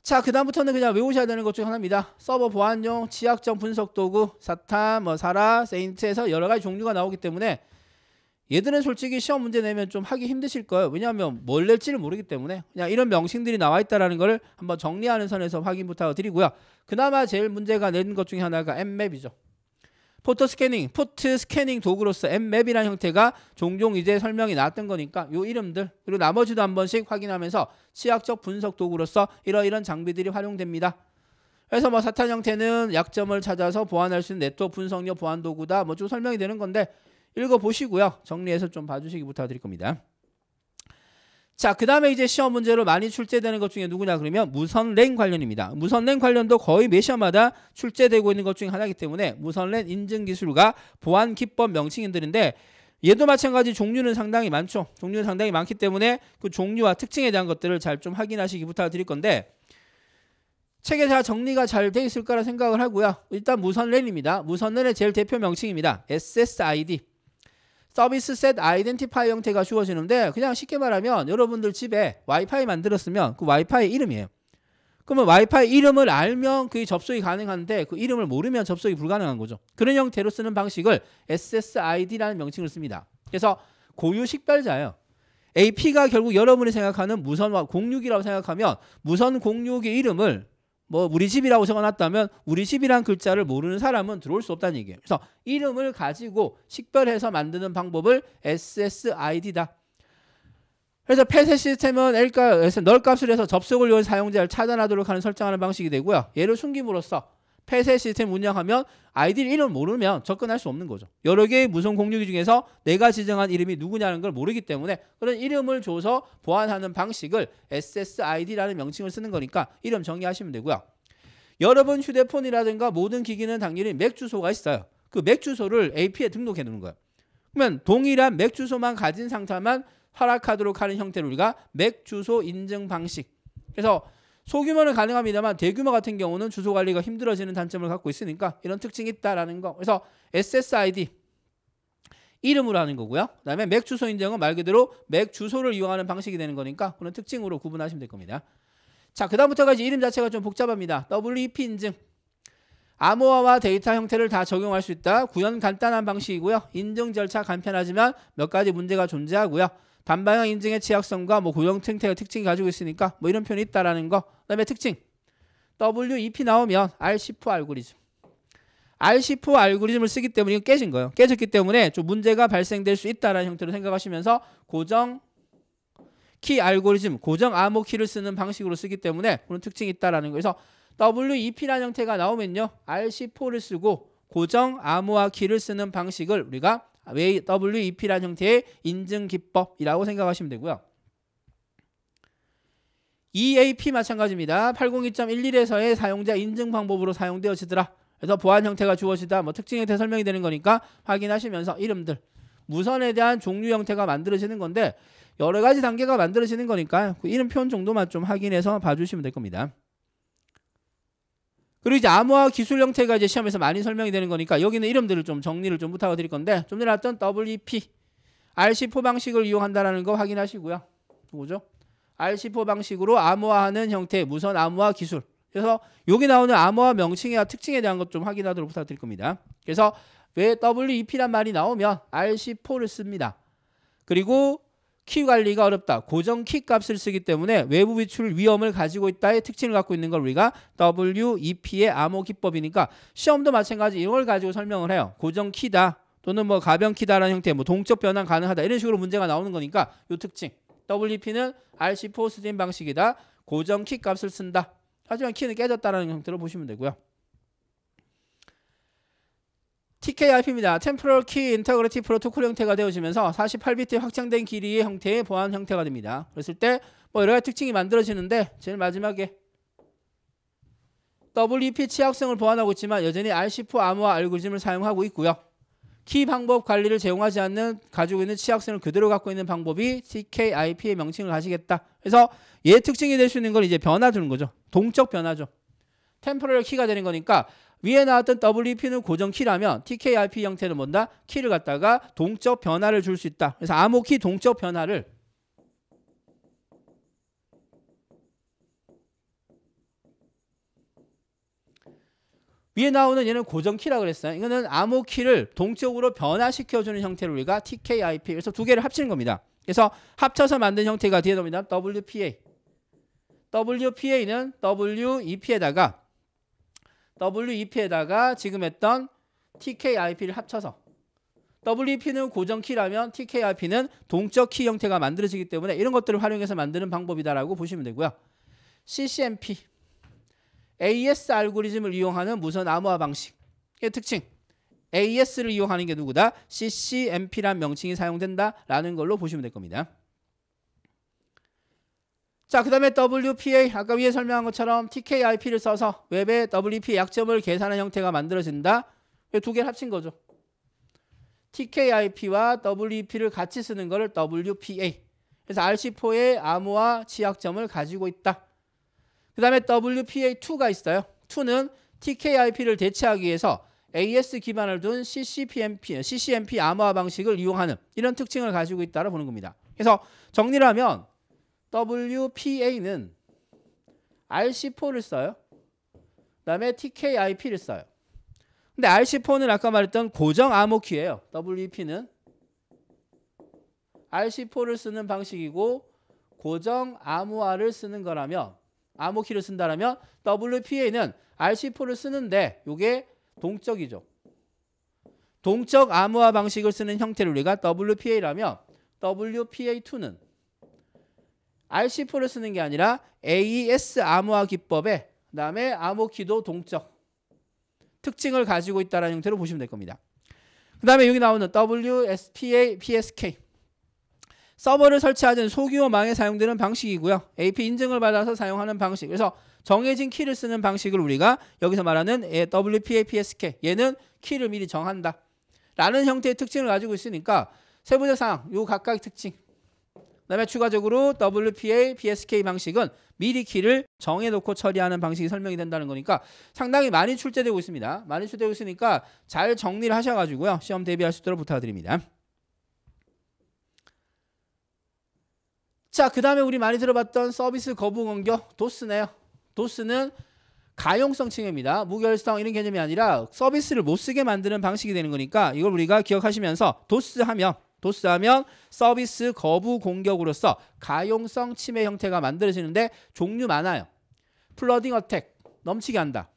Speaker 1: 자, 그 다음부터는 그냥 외우셔야 되는 것중 하나입니다. 서버 보안용, 지약점 분석 도구, 사탄, 뭐 사라, 세인트에서 여러 가지 종류가 나오기 때문에 얘들은 솔직히 시험 문제 내면 좀 하기 힘드실 거예요. 왜냐하면 뭘 낼지를 모르기 때문에 그냥 이런 명칭들이 나와 있다라는 걸 한번 정리하는 선에서 확인 부탁드리고요. 그나마 제일 문제가 낸 것 중에 하나가 엠맵이죠. 포토 스캐닝, 포트 스캐닝 도구로서 엠맵이라는 형태가 종종 이제 설명이 나왔던 거니까 요 이름들 그리고 나머지도 한 번씩 확인하면서 치약적 분석 도구로서 이러이런 장비들이 활용됩니다. 그래서 뭐 사탄 형태는 약점을 찾아서 보완할 수 있는 네트워크 분석력 보안 도구다 뭐쭉 설명이 되는 건데 읽어보시고요. 정리해서 좀 봐주시기 부탁드릴 겁니다. 자, 그 다음에 이제 시험 문제로 많이 출제되는 것 중에 누구냐 그러면 무선랜 관련입니다. 무선랜 관련도 거의 매 시험마다 출제되고 있는 것 중에 하나이기 때문에 무선랜 인증 기술과 보안 기법 명칭인들인데 얘도 마찬가지 종류는 상당히 많죠. 종류는 상당히 많기 때문에 그 종류와 특징에 대한 것들을 잘 좀 확인하시기 부탁드릴 건데 책에 다 정리가 잘 돼 있을 거라 생각을 하고요. 일단 무선랜입니다. 무선랜의 제일 대표 명칭입니다. SSID. 서비스 셋 아이덴티파이 형태가 주어지는데 그냥 쉽게 말하면 여러분들 집에 와이파이 만들었으면 그 와이파이 이름이에요. 그러면 와이파이 이름을 알면 그게 접속이 가능한데 그 이름을 모르면 접속이 불가능한 거죠. 그런 형태로 쓰는 방식을 SSID라는 명칭을 씁니다. 그래서 고유 식별자예요. AP가 결국 여러분이 생각하는 무선 공유기라고 생각하면 무선 공유기 이름을 뭐 우리 집이라고 적어놨다면 우리 집이란 글자를 모르는 사람은 들어올 수 없다는 얘기예요. 그래서 이름을 가지고 식별해서 만드는 방법을 SSID다. 그래서 폐쇄 시스템은 L값, 널값을 해서 접속을 요한 사용자를 차단하도록 하는 설정하는 방식이 되고요. 얘를 숨김으로써 폐쇄 시스템 운영하면 아이디 이름 모르면 접근할 수 없는 거죠. 여러 개의 무선 공유기 중에서 내가 지정한 이름이 누구냐는 걸 모르기 때문에 그런 이름을 줘서 보완하는 방식을 SSID라는 명칭을 쓰는 거니까 이름 정리하시면 되고요. 여러분 휴대폰이라든가 모든 기기는 당연히 맥 주소가 있어요. 그 맥 주소를 AP에 등록해 놓는 거예요. 그러면 동일한 맥 주소만 가진 상태만 허락하도록 하는 형태로 우리가 맥 주소 인증 방식. 그래서 소규모는 가능합니다만 대규모 같은 경우는 주소 관리가 힘들어지는 단점을 갖고 있으니까 이런 특징이 있다라는 거. 그래서 SSID 이름으로 하는 거고요. 그다음에 맥 주소 인증은 말 그대로 맥 주소를 이용하는 방식이 되는 거니까 그런 특징으로 구분하시면 될 겁니다. 자, 그다음부터가 이제 이름 자체가 좀 복잡합니다. WEP 인증. 암호화와 데이터 형태를 다 적용할 수 있다. 구현 간단한 방식이고요. 인증 절차 간편하지만 몇 가지 문제가 존재하고요. 반방향 인증의 취약성과 뭐 고정 생태의 특징이 가지고 있으니까 뭐 이런 표현이 있다라는 거. 그다음에 특징. WEP 나오면 RCF 알고리즘. RCF 알고리즘을 쓰기 때문에 이거 깨진 거예요. 깨졌기 때문에 좀 문제가 발생될 수 있다라는 형태로 생각하시면서 고정 키 알고리즘, 고정 암호 키를 쓰는 방식으로 쓰기 때문에 그런 특징이 있다라는 거그래서 WEP라는 형태가 나오면요. RC4를 쓰고 고정 암호화 키를 쓰는 방식을 우리가 WEP라는 형태의 인증 기법이라고 생각하시면 되고요. EAP 마찬가지입니다. 802.11에서의 사용자 인증 방법으로 사용되어지더라. 그래서 보안 형태가 주어지다. 뭐 특징에 대해 설명이 되는 거니까 확인하시면서 이름들, 무선에 대한 종류 형태가 만들어지는 건데 여러 가지 단계가 만들어지는 거니까 그 이름 표현 정도만 좀 확인해서 봐주시면 될 겁니다. 그리고 이제 암호화 기술 형태가 이제 시험에서 많이 설명이 되는 거니까 여기는 이름들을 좀 정리를 좀 부탁을 드릴 건데 좀 전에 봤던 WP, RC4 방식을 이용한다라는 거 확인하시고요. 뭐죠? RC4 방식으로 암호화하는 형태의 무선 암호화 기술. 그래서 여기 나오는 암호화 명칭이나 특징에 대한 것 좀 확인하도록 부탁드릴 겁니다. 그래서 왜 WEP란 말이 나오면 RC4를 씁니다. 그리고 키 관리가 어렵다. 고정 키 값을 쓰기 때문에 외부 위출 위험을 가지고 있다의 특징을 갖고 있는 걸 우리가 WEP의 암호 기법이니까 시험도 마찬가지 이걸 가지고 설명을 해요. 고정 키다 또는 뭐 가변 키다라는 형태, 뭐 동적 변환 가능하다 이런 식으로 문제가 나오는 거니까 요 특징. WEP는 RC 포스팅 방식이다. 고정 키 값을 쓴다. 하지만 키는 깨졌다라는 형태로 보시면 되고요. TKIP입니다. 템포럴 키 인터그레티 프로토콜 형태가 되어지면서 48비트 확장된 길이의 형태의 보안 형태가 됩니다. 그랬을 때뭐 여러 가지 특징이 만들어지는데 제일 마지막에 WP 취약성을 보완하고 있지만 여전히 RC4 암호화 알고리즘을 사용하고 있고요. 키 방법 관리를 제공하지 않는 가지고 있는 취약성을 그대로 갖고 있는 방법이 TKIP의 명칭을 가지겠다. 그래서 얘 특징이 될 수 있는 걸 이제 변화 주는 거죠. 동적 변화죠. 템포럴 키가 되는 거니까 위에 나왔던 WP는 고정 키라면 TKRP 형태는 뭔다? 키를 갖다가 동적 변화를 줄 수 있다. 그래서 암호키 동적 변화를 위에 나오는 얘는 고정키라 그랬어요. 이거는 암호키를 동적으로 변화시켜주는 형태로 우리가 TKIP 그래서 두 개를 합치는 겁니다. 그래서 합쳐서 만든 형태가 뒤에 나옵니다. WPA WPA는 WEP에다가 WEP에다가 지금 했던 TKIP를 합쳐서 WEP는 고정 키라면 TKIP는 동적 키 형태가 만들어지기 때문에 이런 것들을 활용해서 만드는 방법이다라고 보시면 되고요. CCMP, AS 알고리즘을 이용하는 무선 암호화 방식의 특징. AS를 이용하는 게 누구다? CCMP란 명칭이 사용된다라는 걸로 보시면 될 겁니다. 자, 그 다음에 WPA, 아까 위에 설명한 것처럼 TKIP를 써서 웹의 WP 약점을 계산한 형태가 만들어진다. 두 개를 합친 거죠. TKIP와 WP를 같이 쓰는 것을 WPA. 그래서 RC4의 암호화 취약점을 가지고 있다. 그 다음에 WPA2가 있어요. 2는 TKIP를 대체하기 위해서 AS 기반을 둔 CCPMP, CCMP 암호화 방식을 이용하는 이런 특징을 가지고 있다고 보는 겁니다. 그래서 정리를 하면 WPA는 RC4를 써요. 그다음에 TKIP를 써요. 근데 RC4는 아까 말했던 고정 암호키예요. WP는 RC4를 쓰는 방식이고 고정 암호화를 쓰는 거라면 암호키를 쓴다라면 WPA는 RC4를 쓰는데 이게 동적이죠. 동적 암호화 방식을 쓰는 형태를 우리가 WPA라면 WPA2는 RC4를 쓰는 게 아니라 AES 암호화 기법에 그다음에 암호 키도 동적 특징을 가지고 있다라는 형태로 보시면 될 겁니다. 그다음에 여기 나오는 WSPA PSK 서버를 설치하는 소규모망에 사용되는 방식이고요. AP 인증을 받아서 사용하는 방식. 그래서 정해진 키를 쓰는 방식을 우리가 여기서 말하는 WPA PSK 얘는 키를 미리 정한다. 라는 형태의 특징을 가지고 있으니까 세부적 사항, 요 각각의 특징 그다음에 추가적으로 WPA, PSK 방식은 미리 키를 정해놓고 처리하는 방식이 설명이 된다는 거니까 상당히 많이 출제되고 있습니다. 많이 출제되고 있으니까 잘 정리를 하셔가지고요. 시험 대비할 수 있도록 부탁드립니다. 자, 그 다음에 우리 많이 들어봤던 서비스 거부 공격 도스네요. 도스는 가용성 층입니다. 무결성 이런 개념이 아니라 서비스를 못 쓰게 만드는 방식이 되는 거니까 이걸 우리가 기억하시면서 도스 하면 도스하면 서비스 거부 공격으로서 가용성 침해 형태가 만들어지는데 종류 많아요. 플러딩 어택 넘치게 한다.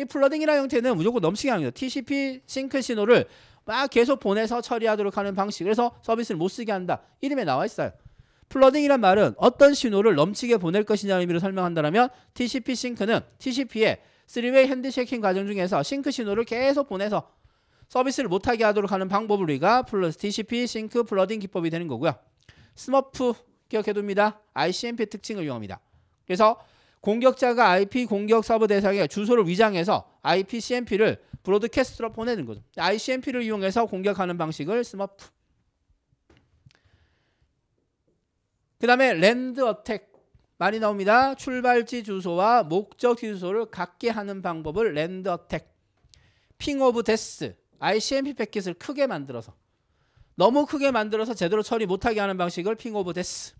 Speaker 1: 이 플러딩이라는 형태는 무조건 넘치게 합니다. TCP 싱크 신호를 막 계속 보내서 처리하도록 하는 방식. 그래서 서비스를 못 쓰게 한다. 이름에 나와 있어요. 플러딩이란 말은 어떤 신호를 넘치게 보낼 것이냐는 의미로 설명한다면 TCP 싱크는 TCP의 3웨이 핸드쉐킹 과정 중에서 싱크 신호를 계속 보내서 서비스를 못하게 하도록 하는 방법을 우리가 플러스 TCP, 싱크, 플러딩 기법이 되는 거고요. 스머프 기억해둡니다. ICMP 특징을 이용합니다. 그래서 공격자가 IP 공격 서버 대상의 주소를 위장해서 IPCMP를 브로드캐스트로 보내는 거죠. ICMP를 이용해서 공격하는 방식을 스머프. 그 다음에 랜드 어택 많이 나옵니다. 출발지 주소와 목적지 주소를 갖게 하는 방법을 랜드 어택. 핑 오브 데스, ICMP 패킷을 크게 만들어서 너무 크게 만들어서 제대로 처리 못하게 하는 방식을 핑오브 데스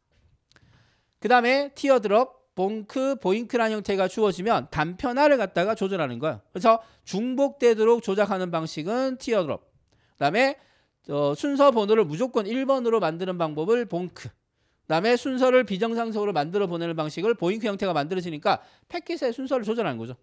Speaker 1: 그 다음에 티어드롭, 봉크, 보잉크란 형태가 주어지면 단편화를 갖다가 조절하는 거예요 그래서 중복되도록 조작하는 방식은 티어드롭 그 다음에 어, 순서 번호를 무조건 1번으로 만드는 방법을 봉크 그 다음에 순서를 비정상적으로 만들어 보내는 방식을 보잉크 형태가 만들어지니까 패킷의 순서를 조절하는 거죠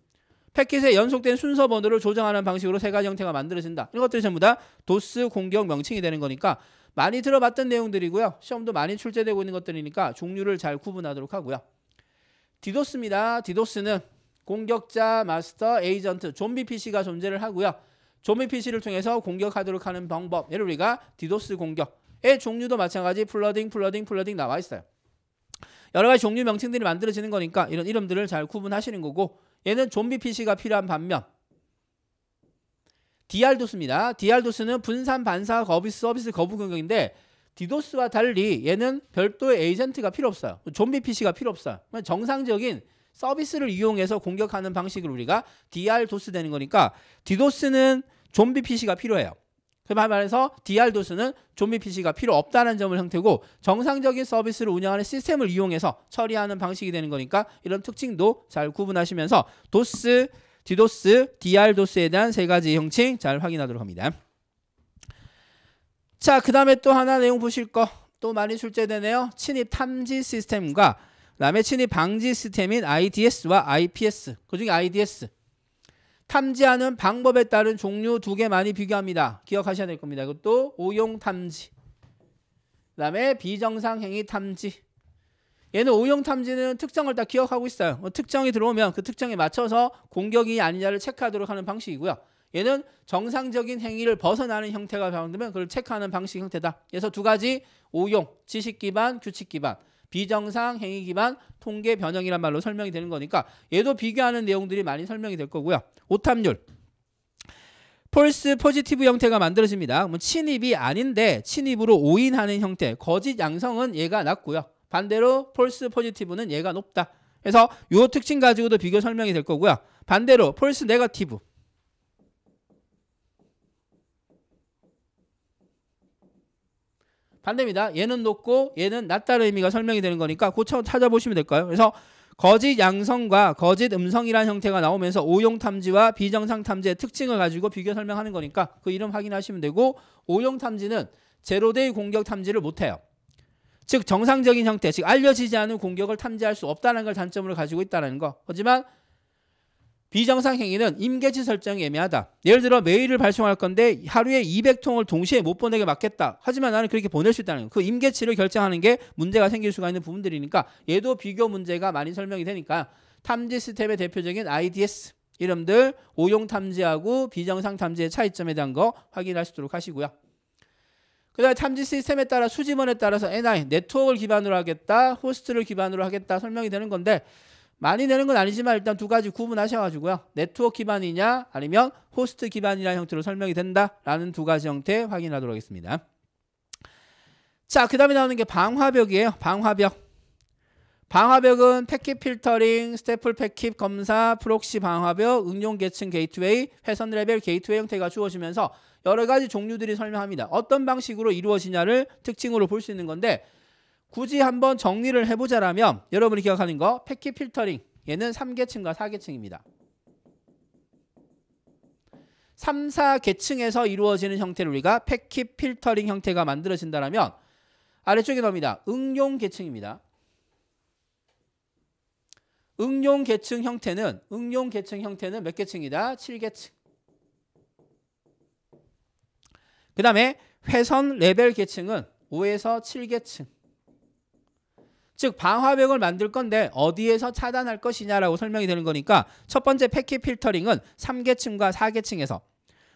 Speaker 1: 패킷의 연속된 순서 번호를 조정하는 방식으로 세 가지 형태가 만들어진다. 이것들이 런 전부 다 도스 공격 명칭이 되는 거니까 많이 들어봤던 내용들이고요. 시험도 많이 출제되고 있는 것들이니까 종류를 잘 구분하도록 하고요. 디도스입니다. 디도스는 공격자, 마스터, 에이전트, 좀비 PC가 존재를 하고요. 좀비 PC를 통해서 공격하도록 하는 방법. 예를 우리가 디도스 공격의 종류도 마찬가지 플러딩, 플러딩, 플러딩 나와 있어요. 여러 가지 종류 명칭들이 만들어지는 거니까 이런 이름들을 잘 구분하시는 거고 얘는 좀비 PC가 필요한 반면 디알도스입니다. 디알도스는 분산 반사 거비 서비스 거부 공격인데 디도스와 달리 얘는 별도의 에이전트가 필요 없어요. 좀비 PC가 필요 없어요. 정상적인 서비스를 이용해서 공격하는 방식을 우리가 디알도스 되는 거니까 디도스는 좀비 PC가 필요해요. 그 말에서 DR 도수는 좀비 PC가 필요 없다는 점을 형태고 정상적인 서비스를 운영하는 시스템을 이용해서 처리하는 방식이 되는 거니까 이런 특징도 잘 구분하시면서 도스, 디도스, DR 도스에 대한 세 가지 형칭 잘 확인하도록 합니다. 자, 그 다음에 또 하나 내용 보실 거 또 많이 출제되네요. 침입 탐지 시스템과 그다음에 침입 방지 시스템인 IDS와 IPS. 그중에 IDS 탐지하는 방법에 따른 종류 두 개 많이 비교합니다. 기억하셔야 될 겁니다. 그것도 오용 탐지. 그 다음에 비정상 행위 탐지. 얘는 오용 탐지는 특정을다 기억하고 있어요. 뭐 특정이 들어오면 그 특정에 맞춰서 공격이 아니냐를 체크하도록 하는 방식이고요. 얘는 정상적인 행위를 벗어나는 형태가 변견되면 그걸 체크하는 방식 형태다. 그래서 두 가지 오용, 지식 기반, 규칙 기반. 비정상 행위 기반 통계 변형이란 말로 설명이 되는 거니까 얘도 비교하는 내용들이 많이 설명이 될 거고요. 오탐률. 폴스 포지티브 형태가 만들어집니다. 친입이 아닌데 친입으로 오인하는 형태. 거짓 양성은 얘가 낮고요. 반대로 폴스 포지티브는 얘가 높다. 그래서 요 특징 가지고도 비교 설명이 될 거고요. 반대로 폴스 네거티브. 반대입니다. 얘는 높고 얘는 낮다는 의미가 설명이 되는 거니까 그 차원 찾아보시면 될까요? 그래서 거짓 양성과 거짓 음성이라는 형태가 나오면서 오용 탐지와 비정상 탐지의 특징을 가지고 비교 설명하는 거니까 그 이름 확인하시면 되고 오용 탐지는 제로데이 공격 탐지를 못 해요. 즉 정상적인 형태, 즉 알려지지 않은 공격을 탐지할 수 없다는 걸 단점으로 가지고 있다는 거. 하지만 비정상 행위는 임계치 설정이 애매하다. 예를 들어 메일을 발송할 건데 하루에 200통을 동시에 못 보내게 막겠다. 하지만 나는 그렇게 보낼 수 있다는 그 임계치를 결정하는 게 문제가 생길 수가 있는 부분들이니까 얘도 비교 문제가 많이 설명이 되니까 탐지 스텝의 대표적인 IDS 이름들 오용 탐지하고 비정상 탐지의 차이점에 대한 거 확인할 수 있도록 하시고요. 그 다음에 탐지 시스템에 따라 수집원에 따라서 NI, 네트워크를 기반으로 하겠다, 호스트를 기반으로 하겠다 설명이 되는 건데 많이 내는 건 아니지만 일단 두 가지 구분하셔가지고요. 네트워크 기반이냐 아니면 호스트 기반이라는 형태로 설명이 된다라는 두 가지 형태 확인하도록 하겠습니다. 자, 그 다음에 나오는 게 방화벽이에요. 방화벽. 방화벽은 패킷 필터링, 스태플 패킷 검사, 프록시 방화벽, 응용 계층 게이트웨이, 회선 레벨 게이트웨이 형태가 주어지면서 여러 가지 종류들이 설명합니다. 어떤 방식으로 이루어지냐를 특징으로 볼 수 있는 건데 굳이 한번 정리를 해보자라면 여러분이 기억하는 거패키 필터링 얘는 3계층과 4계층입니다. 3, 4계층에서 이루어지는 형태를 우리가 패키 필터링 형태가 만들어진다면 아래쪽에 나옵니다. 응용 계층입니다. 응용 계층 형태는 응용 계층 형태는 몇 계층이다? 7계층. 그 다음에 회선 레벨 계층은 5에서 7계층. 즉 방화벽을 만들 건데 어디에서 차단할 것이냐라고 설명이 되는 거니까 첫 번째 패킷 필터링은 3계층과 4계층에서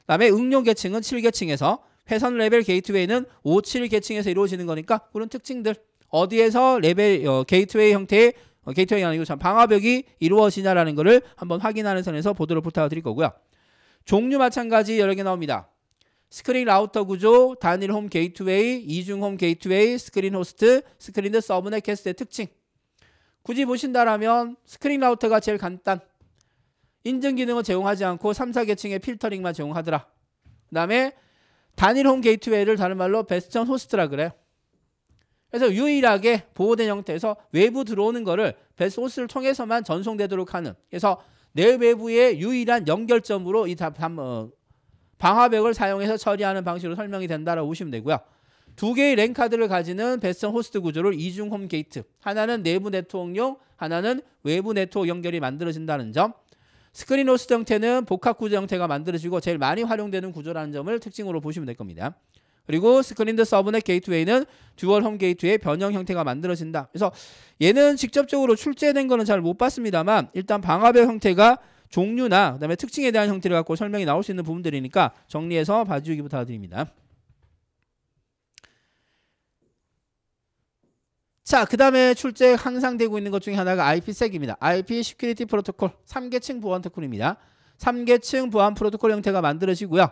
Speaker 1: 그다음에 응용 계층은 7계층에서 회선 레벨 게이트웨이는 5, 7계층에서 이루어지는 거니까 그런 특징들 어디에서 레벨 어, 게이트웨이 형태의 어, 게이트웨이 가 아니고 참 방화벽이 이루어지냐라는 것을 한번 확인하는 선에서 보도를 부탁드릴 거고요. 종류 마찬가지 여러 개 나옵니다. 스크린 라우터 구조, 단일 홈 게이트웨이, 이중 홈 게이트웨이, 스크린 호스트, 스크린드 서브넷 캐스트의 특징. 굳이 보신다라면 스크린 라우터가 제일 간단. 인증 기능을 제공하지 않고 3, 4계층의 필터링만 제공하더라. 그 다음에 단일 홈 게이트웨이를 다른 말로 베스천 호스트라 그래요. 그래서 유일하게 보호된 형태에서 외부 들어오는 거를 베스트 호스를 통해서만 전송되도록 하는 그래서 내 외부의 유일한 연결점으로 이 답, 어, 방화벽을 사용해서 처리하는 방식으로 설명이 된다라고 보시면 되고요. 두 개의 랭 카드를 가지는 배성 호스트 구조를 이중 홈 게이트, 하나는 내부 네트워크용, 하나는 외부 네트워크 연결이 만들어진다는 점. 스크린 호스트 형태는 복합 구조 형태가 만들어지고 제일 많이 활용되는 구조라는 점을 특징으로 보시면 될 겁니다. 그리고 스크린드 서브넷 게이트웨이는 듀얼 홈 게이트웨이 변형 형태가 만들어진다. 그래서 얘는 직접적으로 출제된 거는 잘 못 봤습니다만 일단 방화벽 형태가 종류나 그다음에 특징에 대한 형태를 갖고 설명이 나올 수 있는 부분들이니까 정리해서 봐주기 부탁드립니다. 자, 그 다음에 출제 항상 되고 있는 것 중에 하나가 IPSec입니다. IP 시큐리티 프로토콜, 3계층 보안 프로토콜입니다. 3계층 보안 프로토콜 형태가 만들어지고요.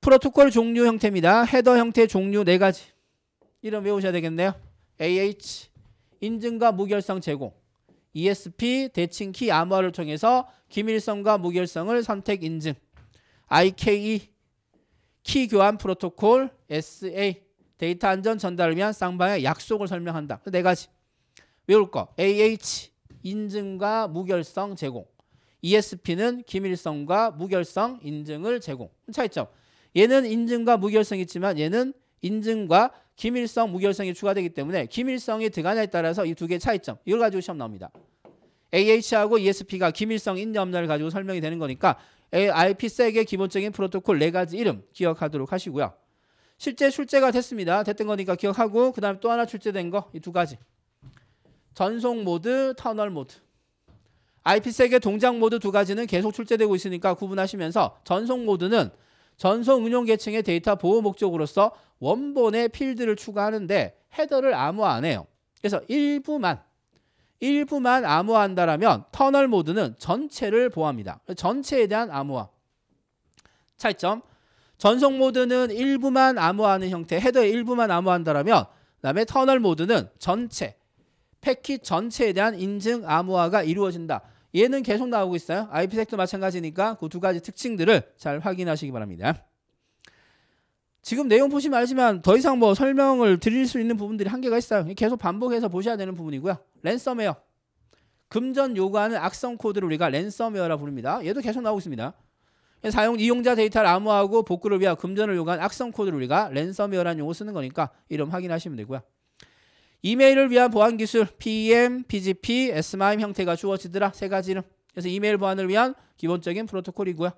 Speaker 1: 프로토콜 종류 형태입니다. 헤더 형태 종류 4가지. 이름 외우셔야 되겠네요. AH, 인증과 무결성 제공. ESP 대칭 키 암호화를 통해서 기밀성과 무결성을 선택 인증 IKE 키 교환 프로토콜 SA 데이터 안전 전달을 위한 쌍방의 약속을 설명한다. 네 가지 외울 거 AH 인증과 무결성 제공 ESP는 기밀성과 무결성 인증을 제공 차이점 얘는 인증과 무결성 있지만 얘는 인증과 김일성, 무결성이 추가되기 때문에 김일성이 들어가냐에 따라서 이 두 개의 차이점 이걸 가지고 시험 나옵니다. AH하고 ESP가 김일성 있냐 없냐를 가지고 설명이 되는 거니까 IPSEC의 기본적인 프로토콜 네 가지 이름 기억하도록 하시고요. 실제 출제가 됐습니다. 됐던 거니까 기억하고 그 다음에 또 하나 출제된 거 이 두 가지. 전송 모드, 터널 모드. IPSEC의 동작 모드 두 가지는 계속 출제되고 있으니까 구분하시면서 전송 모드는 전송 운용 계층의 데이터 보호 목적으로서 원본의 필드를 추가하는데 헤더를 암호 화안 해요. 그래서 일부만 일부만 암호한다라면 터널 모드는 전체를 보호합니다. 전체에 대한 암호화. 차이점. 전송 모드는 일부만 암호하는 화 형태, 헤더의 일부만 암호한다라면 그다음에 터널 모드는 전체, 패킷 전체에 대한 인증 암호화가 이루어진다. 얘는 계속 나오고 있어요. IP 색도 마찬가지니까 그 두 가지 특징들을 잘 확인하시기 바랍니다. 지금 내용 보시면 알지만 더 이상 뭐 설명을 드릴 수 있는 부분들이 한계가 있어요. 계속 반복해서 보셔야 되는 부분이고요. 랜섬웨어. 금전 요구하는 악성 코드를 우리가 랜섬웨어라 부릅니다. 얘도 계속 나오고 있습니다. 사용 이용자 데이터를 암호하고 복구를 위한 금전을 요구한 악성 코드를 우리가 랜섬웨어라는 용어 쓰는 거니까 이름 확인하시면 되고요. 이메일을 위한 보안 기술 PM, PGP, SMIME 형태가 주어지더라. 세 가지는. 그래서 이메일 보안을 위한 기본적인 프로토콜이고요.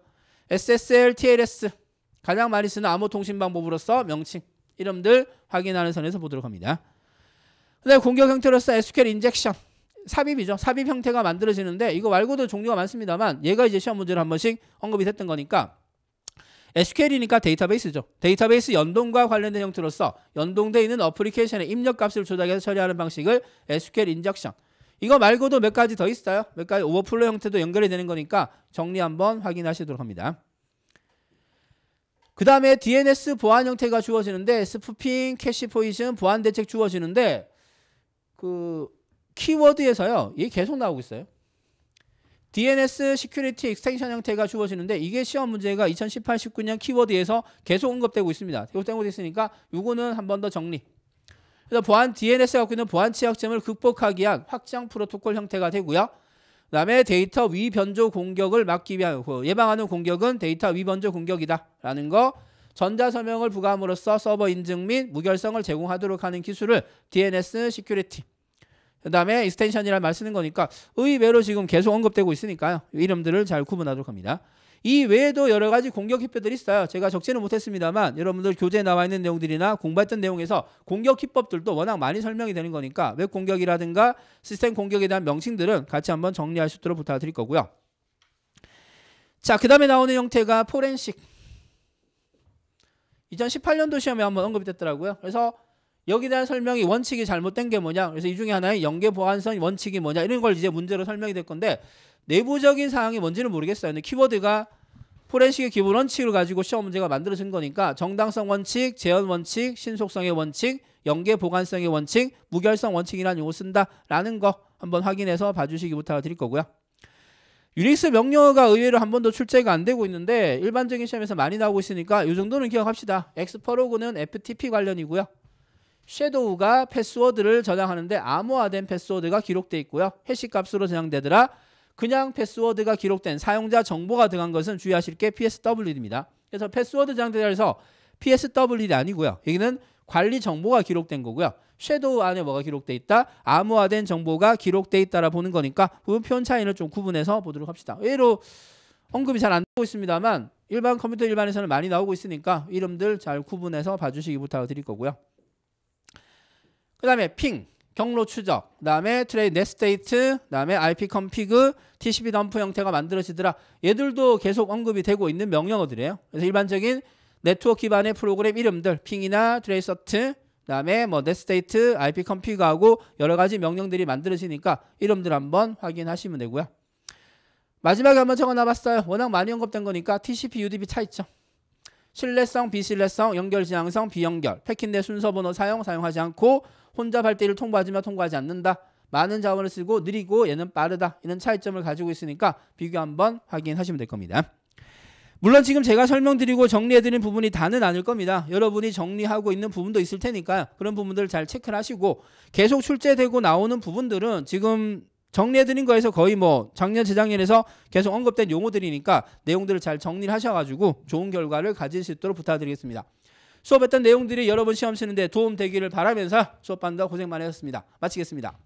Speaker 1: SSL, TLS 가장 많이 쓰는 암호 통신 방법으로서 명칭 이름들 확인하는 선에서 보도록 합니다. 그다음 공격 형태로서 SQL 인젝션 삽입이죠. 삽입 형태가 만들어지는데 이거 말고도 종류가 많습니다만 얘가 이제 시험 문제를 한 번씩 언급이 됐던 거니까 SQL이니까 데이터베이스죠. 데이터베이스 연동과 관련된 형태로서 연동되어 있는 어플리케이션의 입력값을 조작해서 처리하는 방식을 SQL 인젝션. 이거 말고도 몇 가지 더 있어요. 몇 가지 오버플로 형태도 연결이 되는 거니까 정리 한번 확인하시도록 합니다. 그 다음에 DNS 보안 형태가 주어지는데 스푸핑, 캐시 포지션, 보안 대책 주어지는데 그 키워드에서요. 이게 계속 나오고 있어요. DNS 시큐리티 익스텐션 형태가 주어지는데 이게 시험 문제가 2018, 19년 키워드에서 계속 언급되고 있습니다. 계속 되고 있으니까 이거는 한 번 더 정리. 그래서 보안 DNS가 갖고 있는 보안 취약점을 극복하기 위한 확장 프로토콜 형태가 되고요. 그다음에 데이터 위변조 공격을 막기 위한 그 예방하는 공격은 데이터 위변조 공격이다라는 거 전자 서명을 부과함으로써 서버 인증 및 무결성을 제공하도록 하는 기술을 DNS 시큐리티 그 다음에 extension이라는 말 쓰는 거니까 의외로 지금 계속 언급되고 있으니까요. 이름들을 잘 구분하도록 합니다. 이 외에도 여러 가지 공격 기법들이 있어요. 제가 적지는 못했습니다만 여러분들 교재에 나와 있는 내용들이나 공부했던 내용에서 공격 기법들도 워낙 많이 설명이 되는 거니까 웹 공격이라든가 시스템 공격에 대한 명칭들은 같이 한번 정리할 수 있도록 부탁드릴 거고요. 자, 그 다음에 나오는 형태가 포렌식. 2018년도 시험에 한번 언급이 됐더라고요. 그래서 여기에 대한 설명이 원칙이 잘못된 게 뭐냐 그래서 이 중에 하나의 연계 보완성 원칙이 뭐냐 이런 걸 이제 문제로 설명이 될 건데 내부적인 사항이 뭔지는 모르겠어요 근데 키워드가 포렌식의 기본 원칙을 가지고 시험 문제가 만들어진 거니까 정당성 원칙, 재현 원칙, 신속성의 원칙, 연계 보관성의 원칙, 무결성 원칙이라는 용어 쓴다라는 거 한번 확인해서 봐주시기 부탁드릴 거고요. 유닉스 명령어가 의외로 한 번도 출제가 안 되고 있는데 일반적인 시험에서 많이 나오고 있으니까 이 정도는 기억합시다. 엑스퍼로그는 FTP 관련이고요. 섀도우가 패스워드를 저장하는데 암호화된 패스워드가 기록돼 있고요. 해시값으로 저장되더라. 그냥 패스워드가 기록된 사용자 정보가 들어간 것은 주의하실 게 PSW입니다. d 그래서 패스워드 저장되다해서 PSW이 아니고요. 여기는 관리 정보가 기록된 거고요. 섀도우 안에 뭐가 기록돼 있다? 암호화된 정보가 기록돼 있다라 보는 거니까 부분 그 표현 차이를 좀 구분해서 보도록 합시다. 의외로 언급이 잘 안 되고 있습니다만 일반 컴퓨터 일반에서는 많이 나오고 있으니까 이름들 잘 구분해서 봐주시기 부탁드릴 거고요. 그 다음에 핑, 경로 추적, 그 다음에 트레이 넷스테이트, 그 다음에 IP 컴피그, TCP 덤프 형태가 만들어지더라. 얘들도 계속 언급이 되고 있는 명령어들이에요. 그래서 일반적인 네트워크 기반의 프로그램 이름들, 핑이나 트레이서트, 그 다음에 뭐 넷스테이트, IP 컴피그하고 여러 가지 명령들이 만들어지니까 이름들 한번 확인하시면 되고요. 마지막에 한번 적어놔봤어요. 워낙 많이 언급된 거니까 TCP, UDP 차 있죠 신뢰성, 비신뢰성, 연결 지향성, 비연결, 패킷 내 순서 번호 사용, 사용하지 않고 혼자 발대를 통과하지만 통과하지 않는다. 많은 자원을 쓰고 느리고 얘는 빠르다. 이런 차이점을 가지고 있으니까 비교 한번 확인하시면 될 겁니다. 물론 지금 제가 설명드리고 정리해드린 부분이 다는 아닐 겁니다. 여러분이 정리하고 있는 부분도 있을 테니까 그런 부분들을 잘 체크를 하시고 계속 출제되고 나오는 부분들은 지금 정리해드린 거에서 거의 뭐 작년, 재작년에서 계속 언급된 용어들이니까 내용들을 잘 정리를 하셔가지고 좋은 결과를 가질 수 있도록 부탁드리겠습니다. 수업했던 내용들이 여러분 시험 치는데 도움 되기를 바라면서 수업한다 고생 많으셨습니다. 마치겠습니다.